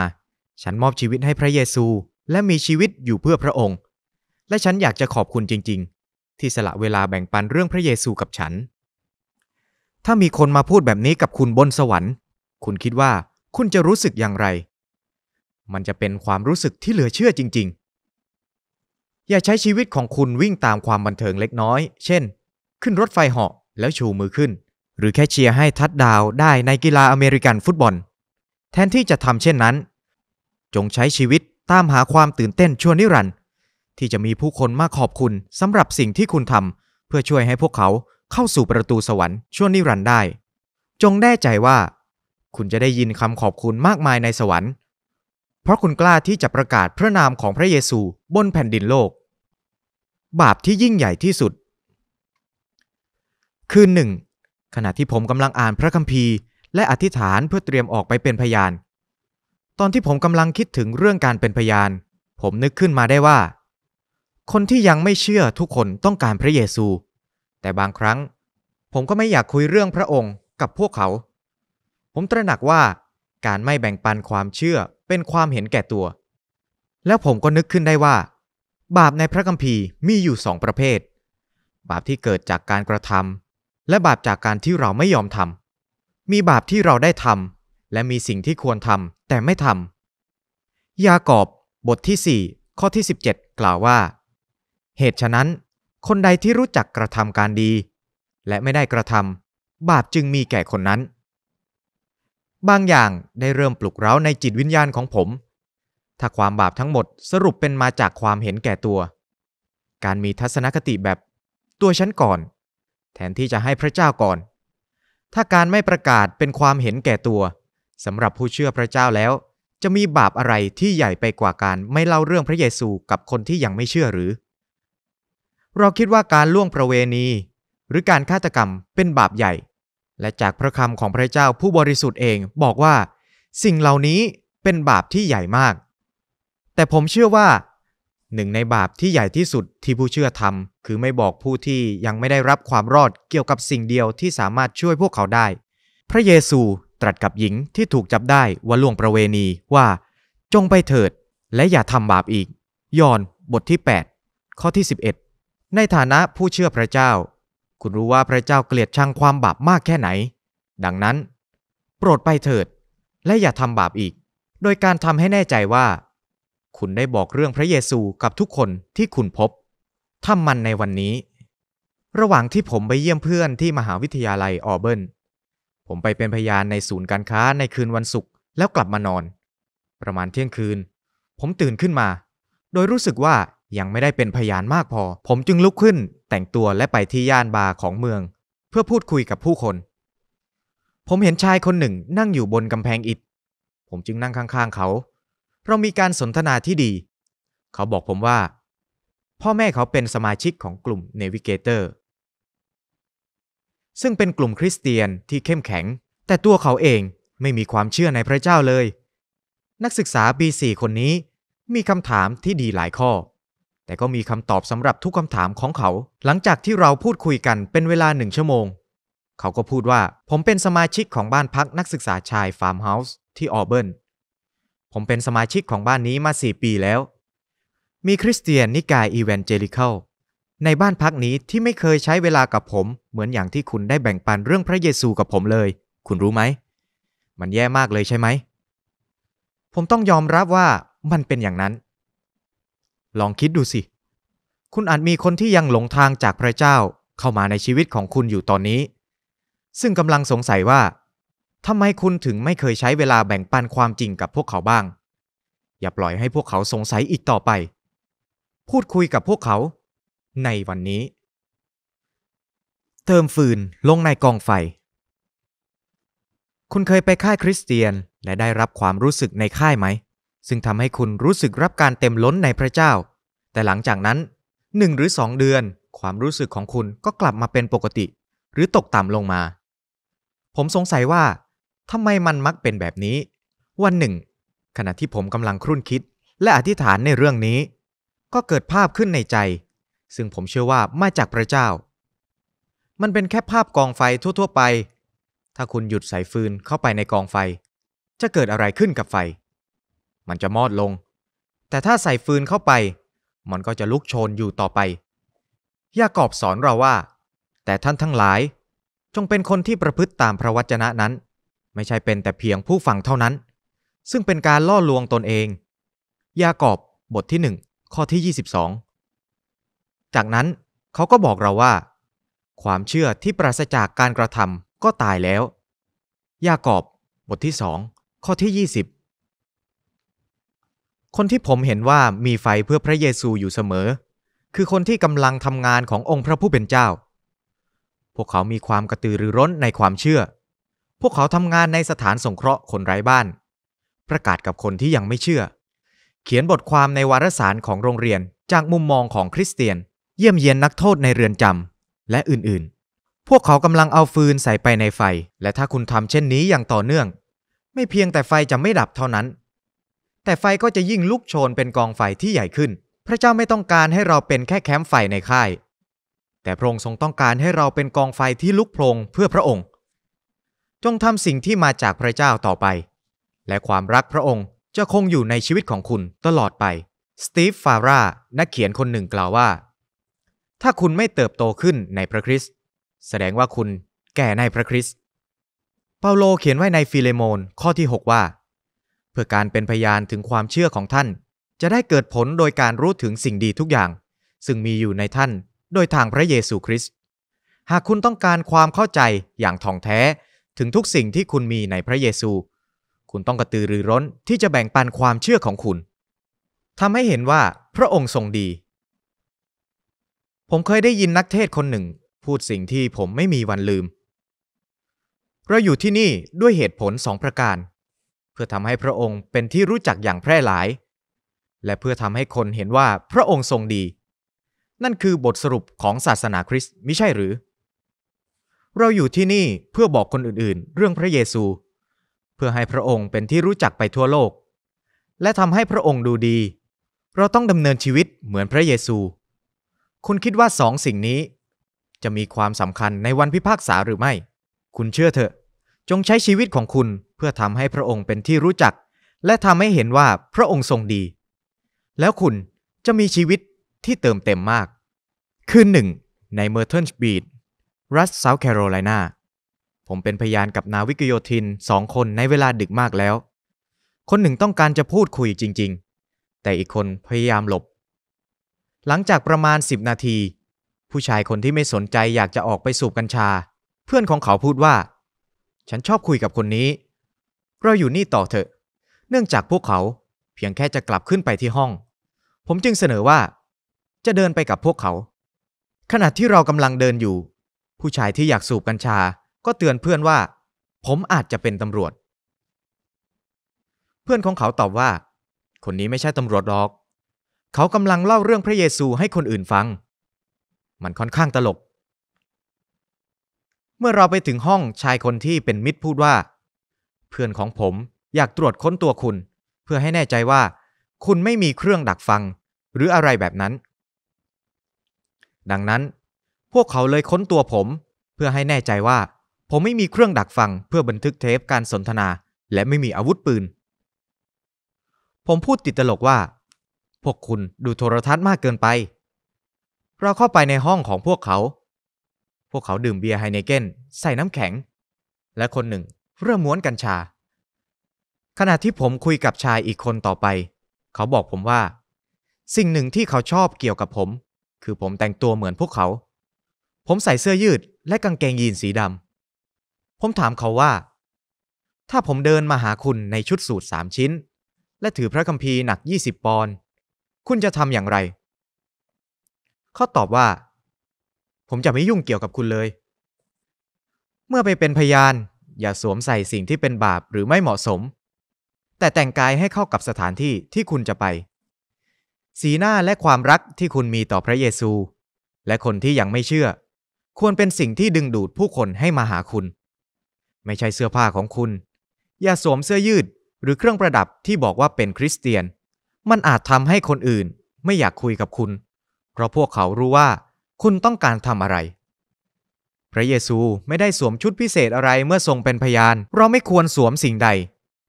ฉันมอบชีวิตให้พระเยซู และมีชีวิตอยู่เพื่อพระองค์ และฉันอยากจะขอบคุณจริงๆ ที่สละเวลาแบ่งปันเรื่องพระเยซูกับฉัน ถ้ามีคนมาพูดแบบนี้กับคุณบนสวรรค์ คุณคิดว่าคุณจะรู้สึกอย่างไร มันจะเป็นความรู้สึกที่เหลือเชื่อจริง ๆ อย่าใช้ชีวิตของคุณวิ่งตามความบันเทิงเล็กน้อย เช่น ขึ้นรถไฟเหาะแล้วชูมือขึ้น หรือแค่เชียร์ให้ทัดดาวได้ในกีฬาอเมริกันฟุตบอลแทนที่จะทำเช่นนั้น จงใช้ชีวิตตามหาความตื่นเต้นชั่วนิรันดร์ที่จะมีผู้คนมาขอบคุณสำหรับสิ่งที่คุณทำเพื่อช่วยให้พวกเขาเข้าสู่ประตูสวรรค์ชั่วนิรันดร์ได้ จงแน่ใจว่า คุณจะได้ยินคำขอบคุณมากมายในสวรรค์ เพราะคุณกล้าที่จะประกาศพระนามของพระเยซูบนแผ่นดินโลก บาปที่ยิ่งใหญ่ที่สุดคืนหนึ่ง ขณะที่ผมกำลังอ่านพระคัมภีร์และอธิษฐานเพื่อเตรียมออกไปเป็นพยาน ตอนที่ผมกำลังคิดถึงเรื่องการเป็นพยาน ผมนึกขึ้นมาได้ว่า คนที่ยังไม่เชื่อทุกคนต้องการพระเยซู แต่บางครั้ง ผมก็ไม่อยากคุยเรื่องพระองค์กับพวกเขา ผมตระหนักว่า การไม่แบ่งปันความเชื่อเป็นความเห็นแก่ตัว แล้วผมก็นึกขึ้นได้ว่า บาปในพระคัมภีร์มีอยู่สองประเภท บาปที่เกิดจากการกระทำและบาปจากการที่เราไม่ยอมทำมีบาปที่เราได้ทำและมีสิ่งที่ควรทำแต่ไม่ทำ ยากอบบทที่ 4 ข้อที่ 17 กล่าวว่า เหตุฉะนั้น คนใดที่รู้จักกระทำการดี และไม่ได้กระทำบาปจึงมีแก่คนนั้น บางอย่างได้เริ่มปลุกเร้าในจิตวิญญาณของผม ถ้าความบาปทั้งหมดสรุปเป็นมาจากความเห็นแก่ตัว การมีทัศนคติแบบ ตัวฉันก่อน แทนที่จะให้พระเจ้าก่อนถ้าการไม่ประกาศเป็นความเห็นแก่ตัวสำหรับผู้เชื่อพระเจ้าแล้ว จะมีบาปอะไรที่ใหญ่ไปกว่าการไม่เล่าเรื่องพระเยซูกับคนที่ยังไม่เชื่อหรือ เราคิดว่าการล่วงประเวณี หรือการฆาตกรรมเป็นบาปใหญ่ และจากพระคำของพระเจ้าผู้บริสุทธิ์เองบอกว่า สิ่งเหล่านี้เป็นบาปที่ใหญ่มาก แต่ผมเชื่อว่าหนึ่งในบาปที่ใหญ่ที่สุดที่ผู้เชื่อทำคือไม่บอกผู้ที่ยังไม่ได้รับความรอดเกี่ยวกับสิ่งเดียวที่สามารถช่วยพวกเขาได้ พระเยซูตรัสกับหญิงที่ถูกจับได้ว่าล่วงประเวณีว่า จงไปเถิด และอย่าทำบาปอีกยอห์นบทที่ 8 ข้อที่ 11 ในฐานะผู้เชื่อพระเจ้า คุณรู้ว่าพระเจ้าเกลียดชังความบาปมากแค่ไหน ดังนั้น โปรดไปเถิด และอย่าทำบาปอีก โดยการทำให้แน่ใจว่าคุณได้บอกเรื่องพระเยซูกับทุกคนที่คุณพบทามันในวันนี้ ระหว่างที่ผมไปเยี่ยมเพื่อนที่มหาวิทยาลัยออเบิร์นผมไปเป็นพยานในศูนย์การค้าในคืนวันศุกร์แล้วกลับมานอน ประมาณเที่ยงคืน ผมตื่นขึ้นมา โดยรู้สึกว่ายังไม่ได้เป็นพยานมากพอ ผมจึงลุกขึ้นแต่งตัวและไปที่ย่านบาร์ของเมือง เพื่อพูดคุยกับผู้คน ผมเห็นชายคนหนึ่งนั่งอยู่บนกำแพงอิฐ ผมจึงนั่งข้าง ๆเขาเรามีการสนทนาที่ดี เขาบอกผมว่า พ่อแม่เขาเป็นสมาชิกของกลุ่มเนวิเกเตอร์ซึ่งเป็นกลุ่มคริสเตียนที่เข้มแข็ง แต่ตัวเขาเองไม่มีความเชื่อในพระเจ้าเลย นักศึกษาปีสี่คนนี้มีคำถามที่ดีหลายข้อ แต่ก็มีคำตอบสำหรับทุกคำถามของเขา หลังจากที่เราพูดคุยกันเป็นเวลาหนึ่งชั่วโมง เขาก็พูดว่าผมเป็นสมาชิกของบ้านพักนักศึกษาชายฟาร์มเฮาส์ที่ออเบิร์นผมเป็นสมาชิกของบ้านนี้มาสี่ปีแล้ว มีคริสเตียนนิกายอีแวนเจลิเคิลในบ้านพักนี้ที่ไม่เคยใช้เวลากับผม เหมือนอย่างที่คุณได้แบ่งปันเรื่องพระเยซูกับผมเลย คุณรู้ไหม มันแย่มากเลยใช่ไหม ผมต้องยอมรับว่ามันเป็นอย่างนั้น ลองคิดดูสิ คุณอาจมีคนที่ยังหลงทางจากพระเจ้าเข้ามาในชีวิตของคุณอยู่ตอนนี้ ซึ่งกำลังสงสัยว่าทำไมคุณถึงไม่เคยใช้เวลาแบ่งปันความจริงกับพวกเขาบ้าง อย่าปล่อยให้พวกเขาสงสัยอีกต่อไป พูดคุยกับพวกเขาในวันนี้เติมฟืนลงในกองไฟ คุณเคยไปค่ายคริสเตียนและได้รับความรู้สึกในค่ายไหม ซึ่งทำให้คุณรู้สึกรับการเต็มล้นในพระเจ้า แต่หลังจากนั้นหนึ่งหรือสองเดือนความรู้สึกของคุณก็กลับมาเป็นปกติ หรือตกต่ำลงมา ผมสงสัยว่าทำไมมันมักเป็นแบบนี้ วันหนึ่ง ขณะที่ผมกำลังครุ่นคิด และอธิษฐานในเรื่องนี้ ก็เกิดภาพขึ้นในใจ ซึ่งผมเชื่อว่ามาจากพระเจ้า มันเป็นแค่ภาพกองไฟทั่ว ๆไป ถ้าคุณหยุดสายฟืนเข้าไปในกองไฟ จะเกิดอะไรขึ้นกับไฟ มันจะมอดลง แต่ถ้าใส่ฟืนเข้าไป มันก็จะลุกโชนอยู่ต่อไปยากอบสอนเราว่า แต่ท่านทั้งหลาย จงเป็นคนที่ประพฤติตามพระวจนะนั้นไม่ใช่เป็นแต่เพียงผู้ฟังเท่านั้น ซึ่งเป็นการล่อลวงตนเอง ยากอบบทที่ 1 ข้อที่ 22 จากนั้นเขาก็บอกเราว่า ความเชื่อที่ปราศจากการกระทำก็ตายแล้ว ยากอบ บทที่สองข้อที่ 20 คนที่ผมเห็นว่ามีไฟเพื่อพระเยซูอยู่เสมอ คือคนที่กำลังทำงานขององค์พระผู้เป็นเจ้า พวกเขามีความกระตือรือร้นในความเชื่อพวกเขาทำงานในสถานสงเคราะห์คนไร้บ้าน ประกาศกับคนที่ยังไม่เชื่อ เขียนบทความในวารสารของโรงเรียนจากมุมมองของคริสเตียน เยี่ยมเยียนนักโทษในเรือนจำและอื่นๆ พวกเขากำลังเอาฟืนใส่ไปในไฟ และถ้าคุณทำเช่นนี้อย่างต่อเนื่อง ไม่เพียงแต่ไฟจะไม่ดับเท่านั้น แต่ไฟก็จะยิ่งลุกโชนเป็นกองไฟที่ใหญ่ขึ้น พระเจ้าไม่ต้องการให้เราเป็นแค่แคมป์ไฟในค่าย แต่พระองค์ทรงต้องการให้เราเป็นกองไฟที่ลุกโพลงเพื่อพระองค์จงทำสิ่งที่มาจากพระเจ้าต่อไป และความรักพระองค์จะคงอยู่ในชีวิตของคุณตลอดไป สตีฟฟาร่า นักเขียนคนหนึ่งกล่าวว่า ถ้าคุณไม่เติบโตขึ้นในพระคริสต์ แสดงว่าคุณแก่ในพระคริสต์ เปาโลเขียนไว้ในฟิเลโมนข้อที่ 6 ว่า เพื่อการเป็นพยานถึงความเชื่อของท่าน จะได้เกิดผลโดยการรู้ถึงสิ่งดีทุกอย่าง ซึ่งมีอยู่ในท่าน โดยทางพระเยซูคริสต์ หากคุณต้องการความเข้าใจอย่างท่องแท้ถึงทุกสิ่งที่คุณมีในพระเยซู คุณต้องกระตือรือร้นที่จะแบ่งปันความเชื่อของคุณ ทำให้เห็นว่าพระองค์ทรงดี ผมเคยได้ยินนักเทศคนหนึ่งพูดสิ่งที่ผมไม่มีวันลืม เราอยู่ที่นี่ด้วยเหตุผลสองประการ เพื่อทำให้พระองค์เป็นที่รู้จักอย่างแพร่หลาย และเพื่อทำให้คนเห็นว่าพระองค์ทรงดี นั่นคือบทสรุปของศาสนาคริสต์มิใช่หรือเราอยู่ที่นี่เพื่อบอกคนอื่นๆ เรื่องพระเยซู เพื่อให้พระองค์เป็นที่รู้จักไปทั่วโลก และทำให้พระองค์ดูดี เราต้องดำเนินชีวิตเหมือนพระเยซู คุณคิดว่าสองสิ่งนี้ จะมีความสำคัญในวันพิพากษาหรือไม่ คุณเชื่อเถอะ จงใช้ชีวิตของคุณเพื่อทำให้พระองค์เป็นที่รู้จัก และทำให้เห็นว่าพระองค์ทรงดี แล้วคุณจะมีชีวิตที่เติมเต็มมากคืนหนึ่งในเมอร์เทนสปีดรัฐเซาท์แคโรไลนา ผมเป็นพยานกับนาวิกโยธินสองคนในเวลาดึกมากแล้ว คนหนึ่งต้องการจะพูดคุยจริงๆ แต่อีกคนพยายามหลบ หลังจากประมาณ 10 นาที ผู้ชายคนที่ไม่สนใจอยากจะออกไปสูบกัญชา เพื่อนของเขาพูดว่า ฉันชอบคุยกับคนนี้ เราอยู่นี่ต่อเถอะ เนื่องจากพวกเขา เพียงแค่จะกลับขึ้นไปที่ห้อง ผมจึงเสนอว่า จะเดินไปกับพวกเขา ขณะที่เรากำลังเดินอยู่ผู้ชายที่อยากสูบกัญชา ก็เตือนเพื่อนว่า ผมอาจจะเป็นตำรวจ เพื่อนของเขาตอบว่า คนนี้ไม่ใช่ตำรวจหรอก เขากำลังเล่าเรื่องพระเยซูให้คนอื่นฟัง มันค่อนข้างตลกเมื่อเราไปถึงห้องชายคนที่เป็นมิตรพูดว่า เพื่อนของผมอยากตรวจค้นตัวคุณ เพื่อให้แน่ใจว่า คุณไม่มีเครื่องดักฟัง หรืออะไรแบบนั้น ดังนั้นพวกเขาเลยค้นตัวผม เพื่อให้แน่ใจว่าผมไม่มีเครื่องดักฟัง เพื่อบันทึกเทปการสนทนา และไม่มีอาวุธปืน ผมพูดติดตลกว่า พวกคุณดูโทรทัศน์มากเกินไป เราเข้าไปในห้องของพวกเขา พวกเขาดื่มเบียร์ไฮเนเกนใส่น้ำแข็ง และคนหนึ่ง เริ่มม้วนกัญชา ขณะที่ผมคุยกับชายอีกคนต่อไป เขาบอกผมว่า สิ่งหนึ่งที่เขาชอบเกี่ยวกับผม คือผมแต่งตัวเหมือนพวกเขาผมใส่เสื้อยืดและกางเกงยีนสีดำ ผมถามเขาว่า ถ้าผมเดินมาหาคุณในชุดสูทสามชิ้น และถือพระคัมภีร์หนัก 20 ปอนด์คุณจะทำอย่างไรเขาตอบว่า ผมจะไม่ยุ่งเกี่ยวกับคุณเลย เมื่อไปเป็นพยาน อย่าสวมใส่สิ่งที่เป็นบาปหรือไม่เหมาะสม แต่แต่งกายให้เข้ากับสถานที่ที่คุณจะไป สีหน้าและความรักที่คุณมีต่อพระเยซู และคนที่ยังไม่เชื่อควรเป็นสิ่งที่ดึงดูดผู้คนให้มาหาคุณ ไม่ใช่เสื้อผ้าของคุณ อย่าสวมเสื้อยืดหรือเครื่องประดับที่บอกว่าเป็นคริสเตียน มันอาจทำให้คนอื่น ไม่อยากคุยกับคุณ เพราะพวกเขารู้ว่าคุณต้องการทำอะไร พระเยซูไม่ได้สวมชุดพิเศษอะไรเมื่อทรงเป็นพยาน เราไม่ควรสวมสิ่งใด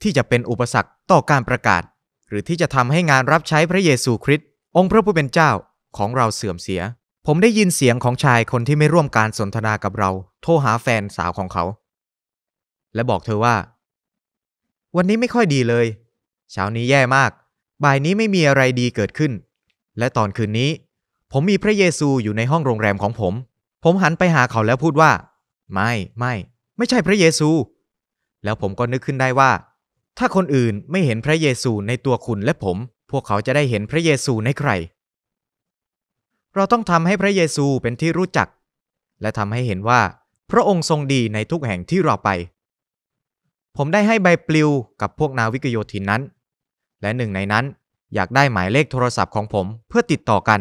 ที่จะเป็นอุปสรรคต่อการประกาศ หรือที่จะทำให้งานรับใช้พระเยซูคริสต์องค์พระผู้เป็นเจ้าของเราเสื่อมเสียผมได้ยินเสียงของชายคนที่ไม่ร่วมการสนทนากับเรา โทรหาแฟนสาวของเขา และบอกเธอว่า วันนี้ไม่ค่อยดีเลยเช้านี้แย่มาก บ่ายนี้ไม่มีอะไรดีเกิดขึ้น และตอนคืนนี้ ผมมีพระเยซูอยู่ในห้องโรงแรมของผม ผมหันไปหาเขาแล้วพูดว่า ไม่ไม่ ไม่ใช่พระเยซู แล้วผมก็นึกขึ้นได้ว่า ถ้าคนอื่นไม่เห็นพระเยซูในตัวคุณและผม พวกเขาจะได้เห็นพระเยซูในใครเราต้องทำให้พระเยซูเป็นที่รู้จัก และทำให้เห็นว่าพระองค์ทรงดีในทุกแห่งที่เราไป ผมได้ให้ใบปลิวกับพวกนาวิกโยธินนั้น และหนึ่งในนั้นอยากได้หมายเลขโทรศัพท์ของผมเพื่อติดต่อกัน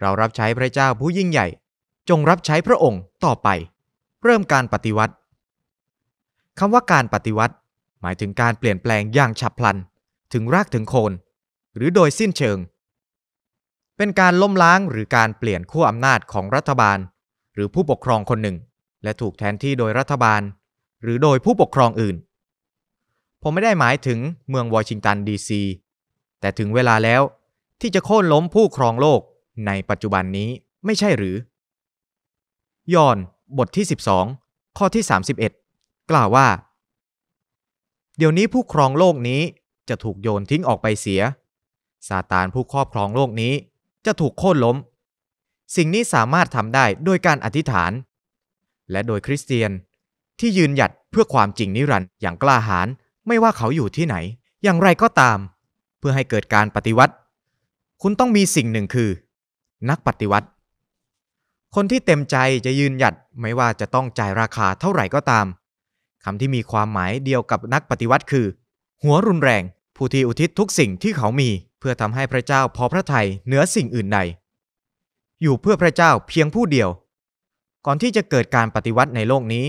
เรารับใช้พระเจ้าผู้ยิ่งใหญ่ จงรับใช้พระองค์ต่อไป เริ่มการปฏิวัติคำว่าการปฏิวัติหมายถึงการเปลี่ยนแปลงอย่างฉับพลัน ถึงรากถึงโคน หรือโดยสิ้นเชิงเป็นการล้มล้างหรือการเปลี่ยนขั้วอำนาจของรัฐบาล หรือผู้ปกครองคนหนึ่ง และถูกแทนที่โดยรัฐบาล หรือโดยผู้ปกครองอื่น ผมไม่ได้หมายถึงเมืองวอชิงตันดีซีแต่ถึงเวลาแล้วที่จะโค่นล้มผู้ครองโลกในปัจจุบันนี้ไม่ใช่หรือยอนบทที่ 12 ข้อที่ 31 กล่าวว่า เดี๋ยวนี้ผู้ครองโลกนี้จะถูกโยนทิ้งออกไปเสียซาตานผู้ครอบครองโลกนี้จะถูกโค่นล้ม สิ่งนี้สามารถทำได้โดยการอธิษฐาน และโดยคริสเตียน ที่ยืนหยัดเพื่อความจริงนิรันด์อย่างกล้าหาญไม่ว่าเขาอยู่ที่ไหน อย่างไรก็ตาม เพื่อให้เกิดการปฏิวัติ คุณต้องมีสิ่งหนึ่งคือ นักปฏิวัติ คนที่เต็มใจจะยืนหยัดไม่ว่าจะต้องจ่ายราคาเท่าไหร่ก็ตามคำที่มีความหมายเดียวกับนักปฏิวัติคือ หัวรุนแรง ผู้ที่อุทิศทุกสิ่งที่เขามีเพื่อทำให้พระเจ้าพอพระทัยเหนือสิ่งอื่นใดอยู่เพื่อพระเจ้าเพียงผู้เดียว ก่อนที่จะเกิดการปฏิวัติในโลกนี้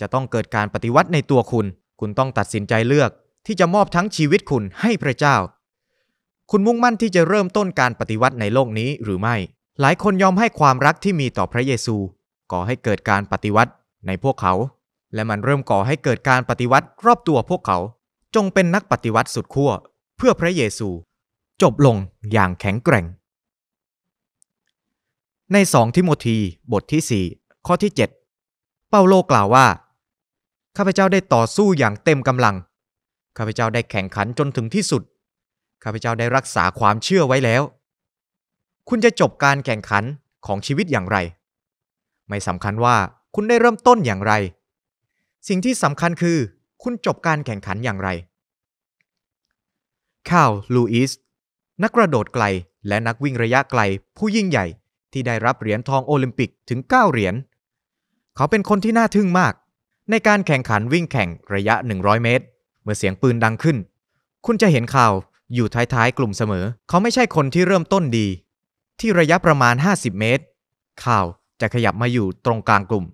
จะต้องเกิดการปฏิวัติในตัวคุณ คุณต้องตัดสินใจเลือก ที่จะมอบทั้งชีวิตคุณให้พระเจ้า คุณมุ่งมั่นที่จะเริ่มต้นการปฏิวัติในโลกนี้หรือไม่หลายคนยอมให้ความรักที่มีต่อพระเยซู ก่อให้เกิดการปฏิวัติในพวกเขา และมันเริ่มก่อให้เกิดการปฏิวัติรอบตัวพวกเขา จงเป็นนักปฏิวัติสุดขั้วเพื่อพระเยซูจบลงอย่างแข็งแกร่ง ใน 2 ทิโมธีบทที่ 4 ข้อที่ 7 เปาโลกล่าวว่า ข้าพเจ้าได้ต่อสู้อย่างเต็มกำลัง ข้าพเจ้าได้แข่งขันจนถึงที่สุด ข้าพเจ้าได้รักษาความเชื่อไว้แล้ว คุณจะจบการแข่งขันของชีวิตอย่างไร ไม่สำคัญว่าคุณได้เริ่มต้นอย่างไร สิ่งที่สำคัญคือ คุณจบการแข่งขันอย่างไรข่าวลูอิสนักกระโดดไกลและนักวิ่งระยะไกล ผู้ยิ่งใหญ่ ที่ได้รับเหรียญทองโอลิมปิกถึง9เหรียญเขาเป็นคนที่น่าทึ่งมาก ในการแข่งขันวิ่งแข่งระยะ 100 เมตร เมื่อเสียงปืนดังขึ้น คุณจะเห็นข่าวอยู่ท้ายๆกลุ่มเสมอ เขาไม่ใช่คนที่เริ่มต้นดี ที่ระยะประมาณ 50 เมตรข่าวจะขยับมาอยู่ตรงกลางกลุ่ม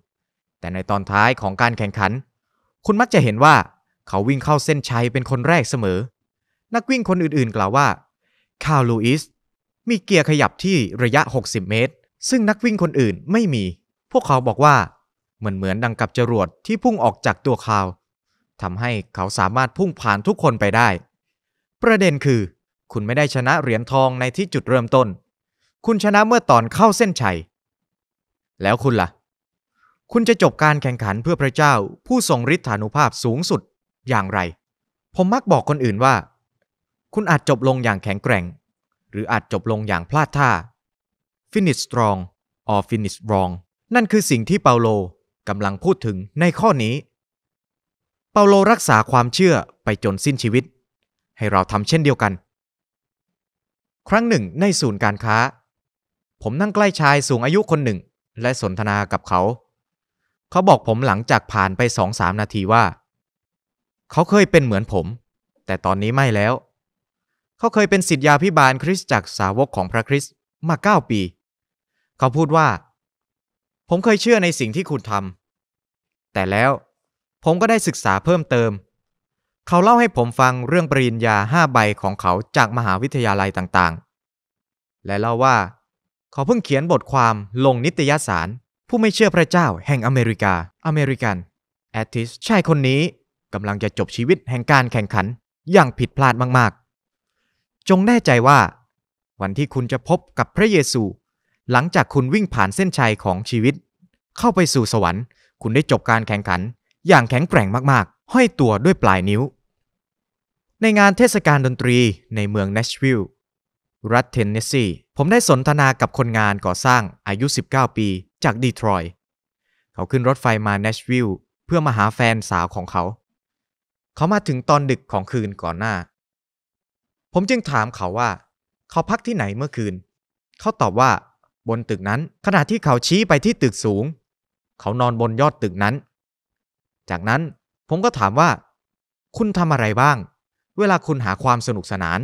แต่ในตอนท้ายของการแข่งขัน คุณมักจะเห็นว่าเขาวิ่งเข้าเส้นชัยเป็นคนแรกเสมอ นักวิ่งคนอื่นๆกล่าวว่าคาร์ลูอิสมีเกียร์ขยับที่ระยะ 60 เมตร ซึ่งนักวิ่งคนอื่นไม่มี พวกเขาบอกว่าเหมือนเหมือนดังกับจรวดที่พุ่งออกจากตัวคาวทำให้เขาสามารถพุ่งผ่านทุกคนไปได้ ประเด็นคือ คุณไม่ได้ชนะเหรียญทองในที่จุดเริ่มต้น คุณชนะเมื่อตอนเข้าเส้นชัย แล้วคุณละ่ะ คุณจะจบการแข่งขันเพื่อพระเจ้า ผู้ทรงฤทธานุภาพสูงสุด อย่างไร ผมมักบอกคนอื่นว่าคุณอาจจบลงอย่างแข็งแกร่ง หรืออาจจบลงอย่างพลาดท่า finish strong or finish wrong นั่นคือสิ่งที่เปาโลกำลังพูดถึงในข้อนี้ เปาโลรักษาความเชื่อไปจนสิ้นชีวิต ให้เราทำเช่นเดียวกัน ครั้งหนึ่งในศูนย์การค้า ผมนั่งใกล้ชายสูงอายุคนหนึ่งและสนทนากับเขา เขาบอกผมหลังจากผ่านไปสองสามนาทีว่า เขาเคยเป็นเหมือนผม แต่ตอนนี้ไม่แล้วเขาเคยเป็นศิษยาพิบาลคริสตจักรสาวกของพระคริสต์มาเก้าปี เขาพูดว่า ผมเคยเชื่อในสิ่งที่คุณทำแต่แล้วผมก็ได้ศึกษาเพิ่มเติม เขาเล่าให้ผมฟังเรื่องปริญญาห้าใบของเขาจากมหาวิทยาลัยต่างๆ และเล่าว่า เขาเพิ่งเขียนบทความลงนิตยสารผู้ไม่เชื่อพระเจ้าแห่งอเมริกาอเมริกันแอตติสชายคนนี้กำลังจะจบชีวิตแห่งการแข่งขันอย่างผิดพลาดมากจงแน่ใจว่า วันที่คุณจะพบกับพระเยซู หลังจากคุณวิ่งผ่านเส้นชัยของชีวิต เข้าไปสู่สวรรค์ คุณได้จบการแข่งขัน อย่างแข็งแกร่งมากๆ ห้อยตัวด้วยปลายนิ้ว ในงานเทศกาลดนตรีในเมืองเนชวิลล์รัฐเทนเนสซีผมได้สนทนากับคนงานก่อสร้างอายุ 19 ปีจากดีทรอยต์เขาขึ้นรถไฟมาเนชวิลล์เพื่อมาหาแฟนสาวของเขา เขามาถึงตอนดึกของคืนก่อนหน้าผมจึงถามเขาว่า เขาพักที่ไหนเมื่อคืน เขาตอบว่า บนตึกนั้นขณะที่เขาชี้ไปที่ตึกสูง เขานอนบนยอดตึกนั้น จากนั้นผมก็ถามว่า คุณทำอะไรบ้าง เวลาคุณหาความสนุกสนาน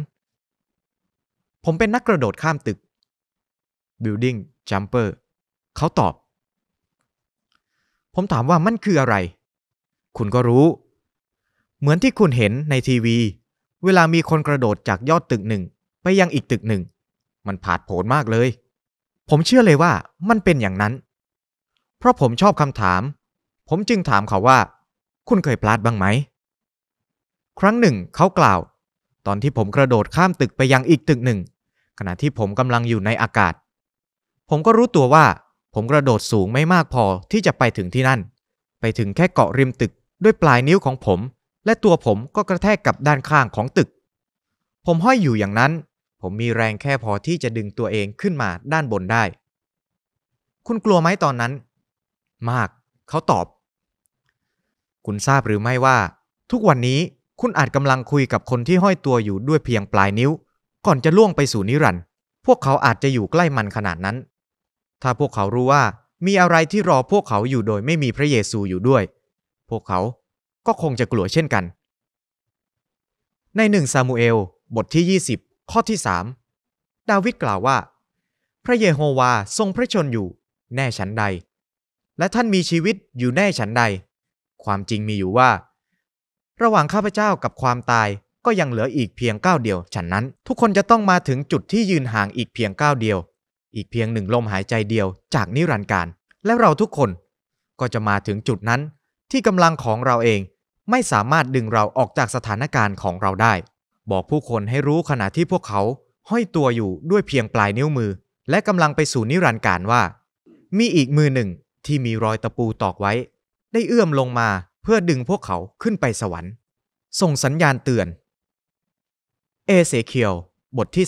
ผมเป็นนักกระโดดข้ามตึก building jumper เขาตอบ ผมถามว่ามันคืออะไร คุณก็รู้ เหมือนที่คุณเห็นในทีวีเวลามีคนกระโดดจากยอดตึกหนึ่งไปยังอีกตึกหนึ่ง มันผาดโผนมากเลย ผมเชื่อเลยว่ามันเป็นอย่างนั้น เพราะผมชอบคำถาม ผมจึงถามเขาว่า คุณเคยพลาดบ้างไหม ครั้งหนึ่ง เขากล่าว ตอนที่ผมกระโดดข้ามตึกไปยังอีกตึกหนึ่ง ขณะที่ผมกำลังอยู่ในอากาศ ผมก็รู้ตัวว่า ผมกระโดดสูงไม่มากพอที่จะไปถึงที่นั่น ไปถึงแค่เกาะริมตึกด้วยปลายนิ้วของผมและตัวผมก็กระแทกกับด้านข้างของตึก ผมห้อยอยู่อย่างนั้น ผมมีแรงแค่พอที่จะดึงตัวเองขึ้นมาด้านบนได้ คุณกลัวไหม ตอนนั้น มาก เขาตอบ คุณทราบหรือไม่ว่า ทุกวันนี้คุณอาจกำลังคุยกับคนที่ห้อยตัวอยู่ด้วยเพียงปลายนิ้ว ก่อนจะล่วงไปสู่นิรันด์พวกเขาอาจจะอยู่ใกล้มันขนาดนั้น ถ้าพวกเขารู้ว่ามีอะไรที่รอพวกเขาอยู่โดยไม่มีพระเยซูอยู่ด้วย พวกเขาก็คงจะกลัวเช่นกัน ในหนึ่งซามูเอลบทที่ 20 ข้อที่ 3 ดาวิดกล่าวว่า พระเยโฮวาทรงพระชนอยู่ แน่ฉันใด และท่านมีชีวิตอยู่แน่ฉันใด ความจริงมีอยู่ว่า ระหว่างข้าพเจ้ากับความตายก็ยังเหลืออีกเพียงก้าวเดียวฉันนั้นทุกคนจะต้องมาถึงจุดที่ยืนห่างอีกเพียงก้าวเดียวอีกเพียงหนึ่งลมหายใจเดียว จากนิรันดร์การและเราทุกคน ก็จะมาถึงจุดนั้นที่กำลังของเราเองไม่สามารถดึงเราออกจากสถานการณ์ของเราได้ บอกผู้คนให้รู้ขณะที่พวกเขาห้อยตัวอยู่ด้วยเพียงปลายนิ้วมือและกำลังไปสู่นิรันดร์การว่า มีอีกมือหนึ่งที่มีรอยตะปูตอกไว้ ได้เอื้อมลงมาเพื่อดึงพวกเขาขึ้นไปสวรรค์ ส่งสัญญาณเตือน เอเสเคียว บทที่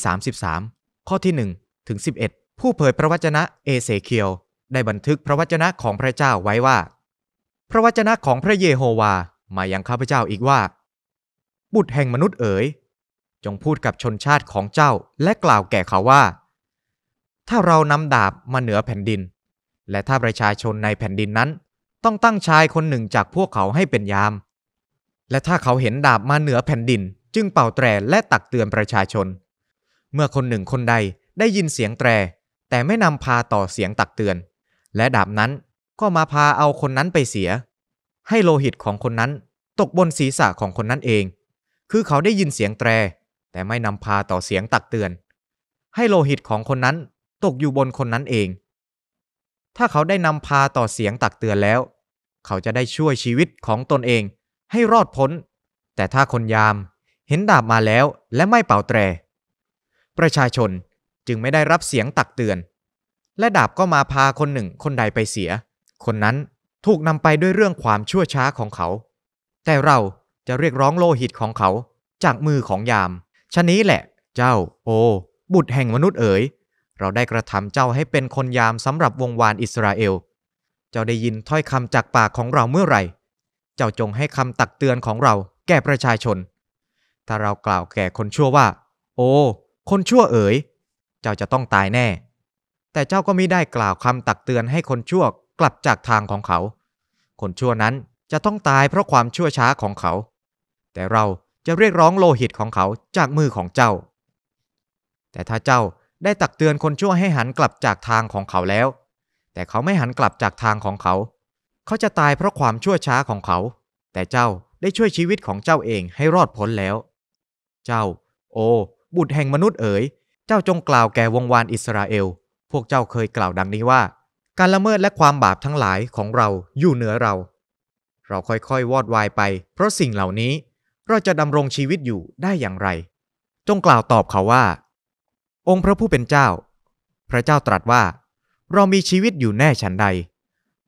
33 ข้อที่1ถึง11 ผู้เผยพระวจนะเอเสเคียว ได้บันทึกพระวจนะของพระเจ้าไว้ว่า พระวจนะของพระเยโฮวามายังข้าพเจ้าอีกว่า บุตรแห่งมนุษย์เอ๋ย จงพูดกับชนชาติของเจ้าและกล่าวแก่เขาว่า ถ้าเรานำดาบมาเหนือแผ่นดิน และถ้าประชาชนในแผ่นดินนั้น ต้องตั้งชายคนหนึ่งจากพวกเขาให้เป็นยาม และถ้าเขาเห็นดาบมาเหนือแผ่นดินจึงเป่าแตรและตักเตือนประชาชน เมื่อคนหนึ่งคนใดได้ยินเสียงแตรแต่ไม่นำพาต่อเสียงตักเตือน และดาบนั้นก็มาพาเอาคนนั้นไปเสียให้โลหิตของคนนั้นตกบนศีรษะของคนนั้นเอง คือเขาได้ยินเสียงแตร แต่ไม่นำพาต่อเสียงตักเตือน ให้โลหิตของคนนั้นตกอยู่บนคนนั้นเอง ถ้าเขาได้นำพาต่อเสียงตักเตือนแล้ว เขาจะได้ช่วยชีวิตของตนเองให้รอดพ้น แต่ถ้าคนยามเห็นดาบมาแล้วและไม่เป่าแตร ประชาชนจึงไม่ได้รับเสียงตักเตือน และดาบก็มาพาคนหนึ่งคนใดไปเสีย คนนั้นถูกนำไปด้วยเรื่องความชั่วช้าของเขา แต่เราจะเรียกร้องโลหิตของเขาจากมือของยาม ชะนี้แหละ เจ้า โอ บุตรแห่งมนุษย์เอ๋ย เราได้กระทำเจ้าให้เป็นคนยามสำหรับวงวานอิสราเอล เจ้าได้ยินถ้อยคำจากปากของเราเมื่อไหร่ เจ้าจงให้คำตักเตือนของเราแก่ประชาชน ถ้าเรากล่าวแก่คนชั่วว่า โอ คนชั่วเอ๋ย เจ้าจะต้องตายแน่ แต่เจ้าก็ไม่ได้กล่าวคำตักเตือนให้คนชั่วกลับจากทางของเขา คนชั่วนั้นจะต้องตายเพราะความชั่วช้าของเขา แต่เราจะเรียกร้องโลหิตของเขาจากมือของเจ้า แต่ถ้าเจ้าได้ตักเตือนคนชั่วให้หันกลับจากทางของเขาแล้ว แต่เขาไม่หันกลับจากทางของเขา เขาจะตายเพราะความชั่วช้าของเขา แต่เจ้าได้ช่วยชีวิตของเจ้าเองให้รอดพ้นแล้ว เจ้า โอ บุตรแห่งมนุษย์เอ๋ย เจ้าจงกล่าวแก่วงวานอิสราเอล พวกเจ้าเคยกล่าวดังนี้ว่าการละเมิดและความบาปทั้งหลายของเราอยู่เหนือเรา เราค่อยๆวอดวายไป เพราะสิ่งเหล่านี้เราจะดำรงชีวิตอยู่ได้อย่างไร จงกล่าวตอบเขาว่า องค์พระผู้เป็นเจ้า พระเจ้าตรัสว่า เรามีชีวิตอยู่แน่ฉันใด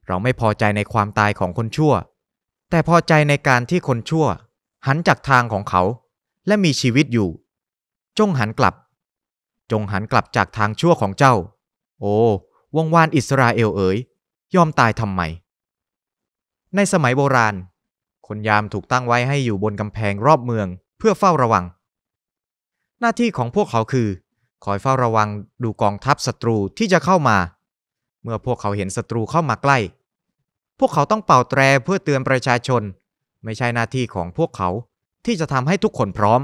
เราไม่พอใจในความตายของคนชั่ว แต่พอใจในการที่คนชั่ว หันจากทางของเขา และมีชีวิตอยู่ จงหันกลับ จงหันกลับจากทางชั่วของเจ้า โอ้วงวานอิสราเอลเอ๋ยยอมตายทำไมในสมัยโบราณ คนยามถูกตั้งไว้ให้อยู่บนกำแพงรอบเมืองเพื่อเฝ้าระวัง หน้าที่ของพวกเขาคือ คอยเฝ้าระวังดูกองทัพศัตรูที่จะเข้ามา เมื่อพวกเขาเห็นศัตรูเข้ามาใกล้ พวกเขาต้องเป่าแตรเพื่อเตือนประชาชน ไม่ใช่หน้าที่ของพวกเขาที่จะทำให้ทุกคนพร้อม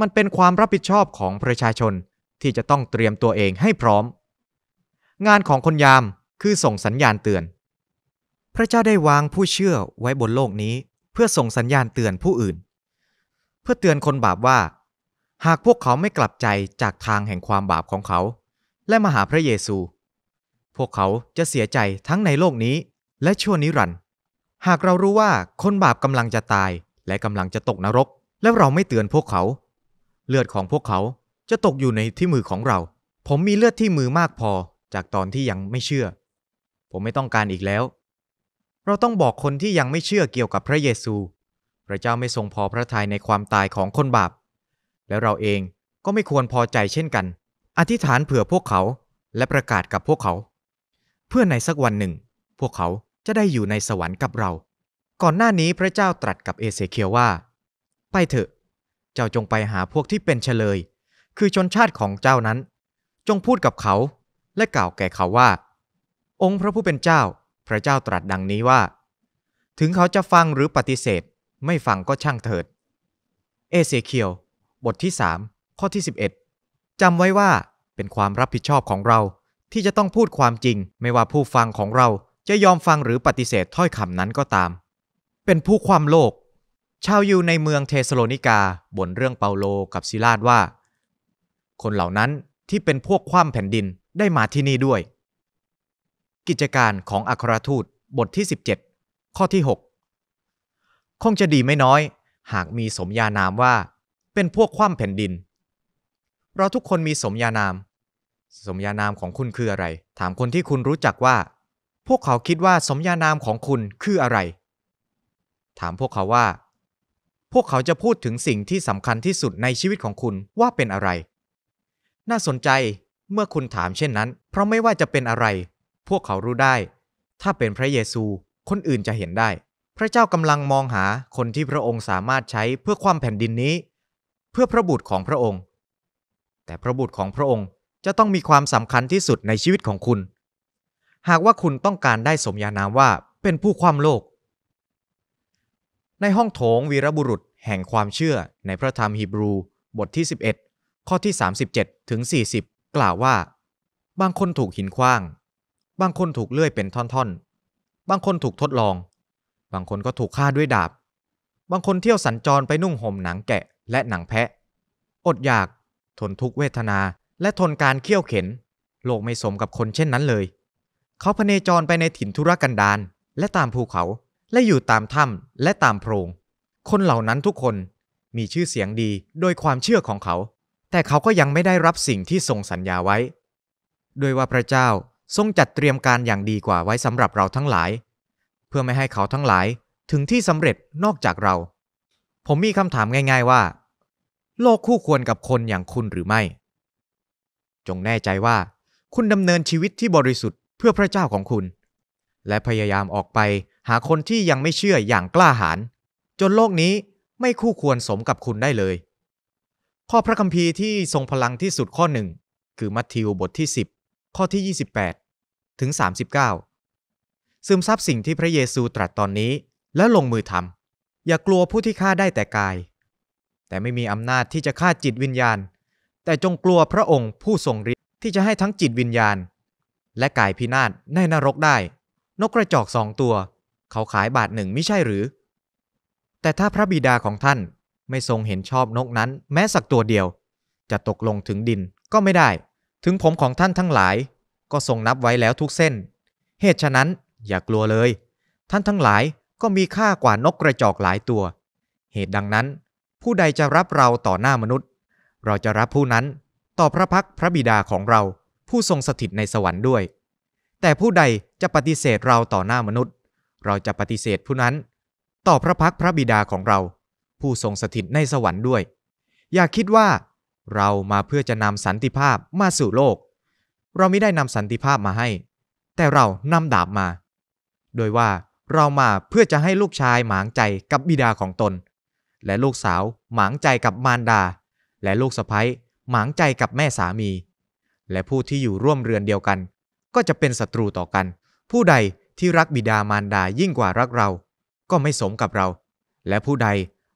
มันเป็นความรับผิดชอบของประชาชนที่จะต้องเตรียมตัวเองให้พร้อมงานของคนยามคือส่งสัญญาณเตือน พระเจ้าได้วางผู้เชื่อไว้บนโลกนี้เพื่อส่งสัญญาณเตือนผู้อื่น เพื่อเตือนคนบาปว่า หากพวกเขาไม่กลับใจจากทางแห่งความบาปของเขา และมาหาพระเยซู พวกเขาจะเสียใจทั้งในโลกนี้และชั่วนิรันดร์หากเรารู้ว่าคนบาปกำลังจะตายและกำลังจะตกนรก แล้วเราไม่เตือนพวกเขา เลือดของพวกเขาจะตกอยู่ในที่มือของเรา ผมมีเลือดที่มือมากพอจากตอนที่ยังไม่เชื่อ ผมไม่ต้องการอีกแล้ว เราต้องบอกคนที่ยังไม่เชื่อเกี่ยวกับพระเยซู พระเจ้าไม่ทรงพอพระทัยในความตายของคนบาป แล้วเราเองก็ไม่ควรพอใจเช่นกัน อธิษฐานเผื่อพวกเขาและประกาศกับพวกเขา เพื่อในสักวันหนึ่ง พวกเขาจะได้อยู่ในสวรรค์กับเรา ก่อนหน้านี้พระเจ้าตรัสกับเอเสเคียวว่า ไปเถอะ เจ้าจงไปหาพวกที่เป็นเฉลย คือชนชาติของเจ้านั้น จงพูดกับเขาและกล่าวแก่เขาว่า องค์พระผู้เป็นเจ้า พระเจ้าตรัสดังนี้ว่า ถึงเขาจะฟังหรือปฏิเสธไม่ฟังก็ช่างเถิด เอเซเคียวบทที่ 3ข้อที่ 11 จำไว้ว่าเป็นความรับผิดชอบของเรา ที่จะต้องพูดความจริง ไม่ว่าผู้ฟังของเราจะยอมฟังหรือปฏิเสธถ้อยคำนั้นก็ตาม เป็นผู้ความโลกชาวอยู่ในเมืองเทสโลนิกาบ่นเรื่องเปาโลกับซิลาดว่า คนเหล่านั้นที่เป็นพวกความแผ่นดินได้มาที่นี่ด้วย กิจการของอัครทูต บทที่ 17 ข้อที่ 6คงจะดีไม่น้อย หากมีสมญานามว่า เป็นพวกคว่ำแผ่นดิน เราทุกคนมีสมญานาม สมญานามของคุณคืออะไร ถามคนที่คุณรู้จักว่า พวกเขาคิดว่าสมญานามของคุณคืออะไร ถามพวกเขาว่า พวกเขาจะพูดถึงสิ่งที่สำคัญที่สุดในชีวิตของคุณว่าเป็นอะไร น่าสนใจเมื่อคุณถามเช่นนั้น เพราะไม่ว่าจะเป็นอะไร พวกเขารู้ได้ ถ้าเป็นพระเยซู คนอื่นจะเห็นได้ พระเจ้ากำลังมองหาคนที่พระองค์สามารถใช้เพื่อความแผ่นดินนี้ เพื่อพระบุตรของพระองค์ แต่พระบุตรของพระองค์จะต้องมีความสำคัญที่สุดในชีวิตของคุณ หากว่าคุณต้องการได้สมญานามว่าเป็นผู้ความโลก ในห้องโถงวีรบุรุษแห่งความเชื่อในพระธรรมฮีบรู บทที่ 11 ข้อที่ 37ถึง40กล่าวว่า บางคนถูกหินคว้าง บางคนถูกเลื่อยเป็นท่อนๆ บางคนถูกทดลอง บางคนก็ถูกฆ่าด้วยดาบ บางคนเที่ยวสัญจรไปนุ่งห่มหนังแกะและหนังแพะ อดอยาก ทนทุกเวทนาและทนการเคี่ยวเข็น โลกไม่สมกับคนเช่นนั้นเลย เขาพเนจรไปในถิ่นธุรกันดาร และตามภูเขาและอยู่ตามถ้ำและตามโพรง คนเหล่านั้นทุกคนมีชื่อเสียงดีโดยความเชื่อของเขาแต่เขาก็ยังไม่ได้รับสิ่งที่ทรงสัญญาไว้ด้วยว่าพระเจ้าทรงจัดเตรียมการอย่างดีกว่าไว้สำหรับเราทั้งหลาย เพื่อไม่ให้เขาทั้งหลายถึงที่สำเร็จนอกจากเรา ผมมีคำถามง่าย ๆว่า โลกคู่ควรกับคนอย่างคุณหรือไม่ จงแน่ใจว่า คุณดำเนินชีวิตที่บริสุทธิ์เพื่อพระเจ้าของคุณ และพยายามออกไปหาคนที่ยังไม่เชื่ออย่างกล้าหาญจนโลกนี้ไม่คู่ควรสมกับคุณได้เลยข้อพระคัมภีร์ที่ทรงพลังที่สุดข้อหนึ่ง คือมัทธิวบทที่10ข้อที่ 28 ถึง 39 ซึมซับสิ่งที่พระเยซูตรัสตอนนี้และลงมือทำอย่ากลัวผู้ที่ฆ่าได้แต่กาย แต่ไม่มีอำนาจที่จะฆ่าจิตวิญญาณ แต่จงกลัวพระองค์ผู้ทรงฤทธิ์ที่จะให้ทั้งจิตวิญญาณ และกายพินาศในนรกได้ นกกระจอกสองตัว เขาขายบาทหนึ่งไม่ใช่หรือ แต่ถ้าพระบิดาของท่านไม่ทรงเห็นชอบนกนั้นแม้สักตัวเดียว จะตกลงถึงดินก็ไม่ได้ ถึงผมของท่านทั้งหลาย ก็ทรงนับไว้แล้วทุกเส้น เหตุฉะนั้นอย่ากลัวเลย ท่านทั้งหลายก็มีค่ากว่านกกระจอกหลายตัว เหตุดังนั้น ผู้ใดจะรับเราต่อหน้ามนุษย์ เราจะรับผู้นั้นต่อพระพักพระบิดาของเรา ผู้ทรงสถิตในสวรรค์ด้วย แต่ผู้ใดจะปฏิเสธเราต่อหน้ามนุษย์ เราจะปฏิเสธผู้นั้น ต่อพระพักพระบิดาของเราผู้ทรงสถิตในสวรรค์ด้วย อย่าคิดว่า เรามาเพื่อจะนำสันติภาพมาสู่โลก เราไม่ได้นำสันติภาพมาให้ แต่เรานำดาบมา โดยว่าเรามาเพื่อจะให้ลูกชายหมางใจกับบิดาของตน และลูกสาวหมางใจกับมารดา และลูกสะพ้ยหมางใจกับแม่สามี และผู้ที่อยู่ร่วมเรือนเดียวกัน ก็จะเป็นศัตรูต่อกัน ผู้ใดที่รักบิดามารดายิ่งกว่ารักเรา ก็ไม่สมกับเรา และผู้ใด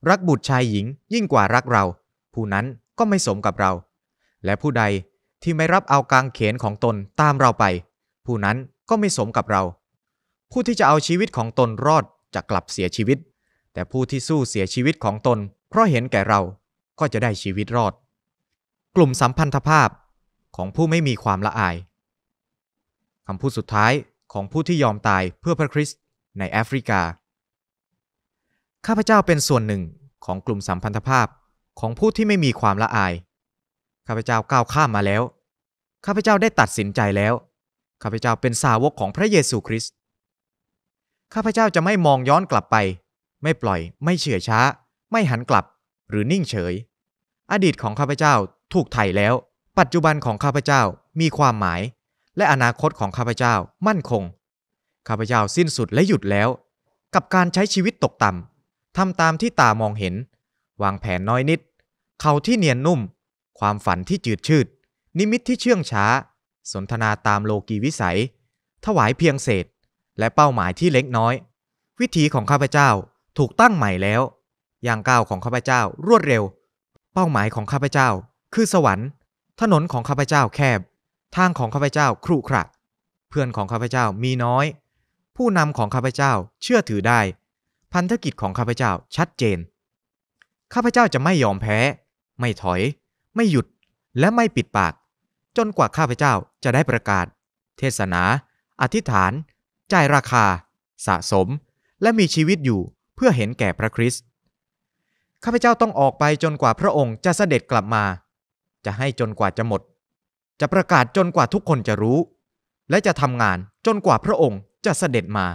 รักบุตรชายหญิงยิ่งกว่ารักเรา ผู้นั้นก็ไม่สมกับเรา และผู้ใดที่ไม่รับเอากางเขนของตนตามเราไป ผู้นั้นก็ไม่สมกับเรา ผู้ที่จะเอาชีวิตของตนรอดจะกลับเสียชีวิต แต่ผู้ที่สู้เสียชีวิตของตน เพราะเห็นแก่เราก็จะได้ชีวิตรอด กลุ่มสัมพันธภาพของผู้ไม่มีความละอายคำพูดสุดท้ายของผู้ที่ยอมตายเพื่อพระคริสต์ในแอฟริกาข้าพเจ้าเป็นส่วนหนึ่งของกลุ่มสัมพันธภาพของผู้ที่ไม่มีความละอาย ข้าพเจ้าก้าวข้ามมาแล้ว ข้าพเจ้าได้ตัดสินใจแล้ว ข้าพเจ้าเป็นสาวกของพระเยซูคริสต์ ข้าพเจ้าจะไม่มองย้อนกลับไป ไม่ปล่อย ไม่เฉื่อยช้า ไม่หันกลับ หรือนิ่งเฉย อดีตของข้าพเจ้าถูกไถ่แล้ว ปัจจุบันของข้าพเจ้ามีความหมาย และอนาคตของข้าพเจ้ามั่นคง ข้าพเจ้าสิ้นสุดและหยุดแล้ว กับการใช้ชีวิตตกต่ำทำตามที่ตามองเห็น วางแผนน้อยนิด เขาที่เนียนนุ่ม ความฝันที่จืดชืด นิมิตที่เชื่องช้า สนทนาตามโลกีวิสัย ถวายเพียงเศษและเป้าหมายที่เล็กน้อย วิธีของข้าพเจ้าถูกตั้งใหม่แล้วอย่างก้าวของข้าพเจ้ารวดเร็ว เป้าหมายของข้าพเจ้า คือสวรรค์ ถนนของข้าพเจ้าแคบทางของข้าพเจ้าครุขระเพื่อนของข้าพเจ้ามีน้อย ผู้นำของข้าพเจ้าเชื่อถือได้พันธกิจของข้าพเจ้าชัดเจน ข้าพเจ้าจะไม่ยอมแพ้ ไม่ถอย ไม่หยุด และไม่ปิดปาก จนกว่าข้าพเจ้าจะได้ประกาศ เทศนา อธิษฐาน จ่ายราคาสะสม และมีชีวิตอยู่เพื่อเห็นแก่พระคริสต์ ข้าพเจ้าต้องออกไปจนกว่าพระองค์จะเสด็จกลับมา จะให้จนกว่าจะหมด จะประกาศจนกว่าทุกคนจะรู้ และจะทำงานจนกว่าพระองค์จะเสด็จมา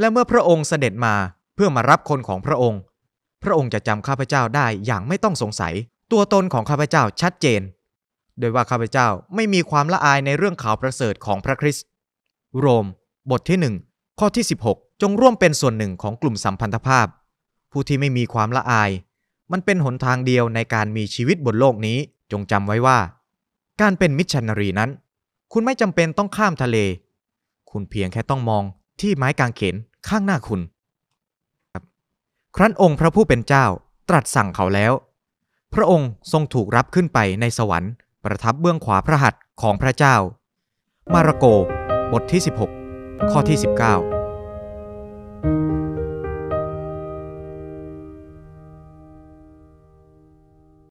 และเมื่อพระองค์เสด็จมาเพื่อมารับคนของพระองค์ พระองค์จะจำข้าพเจ้าได้อย่างไม่ต้องสงสัย ตัวตนของข้าพเจ้าชัดเจน โดยว่าข้าพเจ้าไม่มีความละอายในเรื่องข่าวประเสริฐของพระคริสต์ โรม บทที่หนึ่งข้อที่ 16 จงร่วมเป็นส่วนหนึ่งของกลุ่มสัมพันธภาพ ผู้ที่ไม่มีความละอาย มันเป็นหนทางเดียวในการมีชีวิตบนโลกนี้ จงจำไว้ว่า การเป็นมิชชันนารีนั้น คุณไม่จำเป็นต้องข้ามทะเล คุณเพียงแค่ต้องมองที่ไม้กางเขนข้างหน้าคุณ ครับครั้นองค์พระผู้เป็นเจ้าตรัสสั่งเขาแล้ว พระองค์ทรงถูกรับขึ้นไปในสวรรค์ประทับเบื้องขวาพระหัตถ์ของพระเจ้า มาระโก บทที่ 16 ข้อที่ 19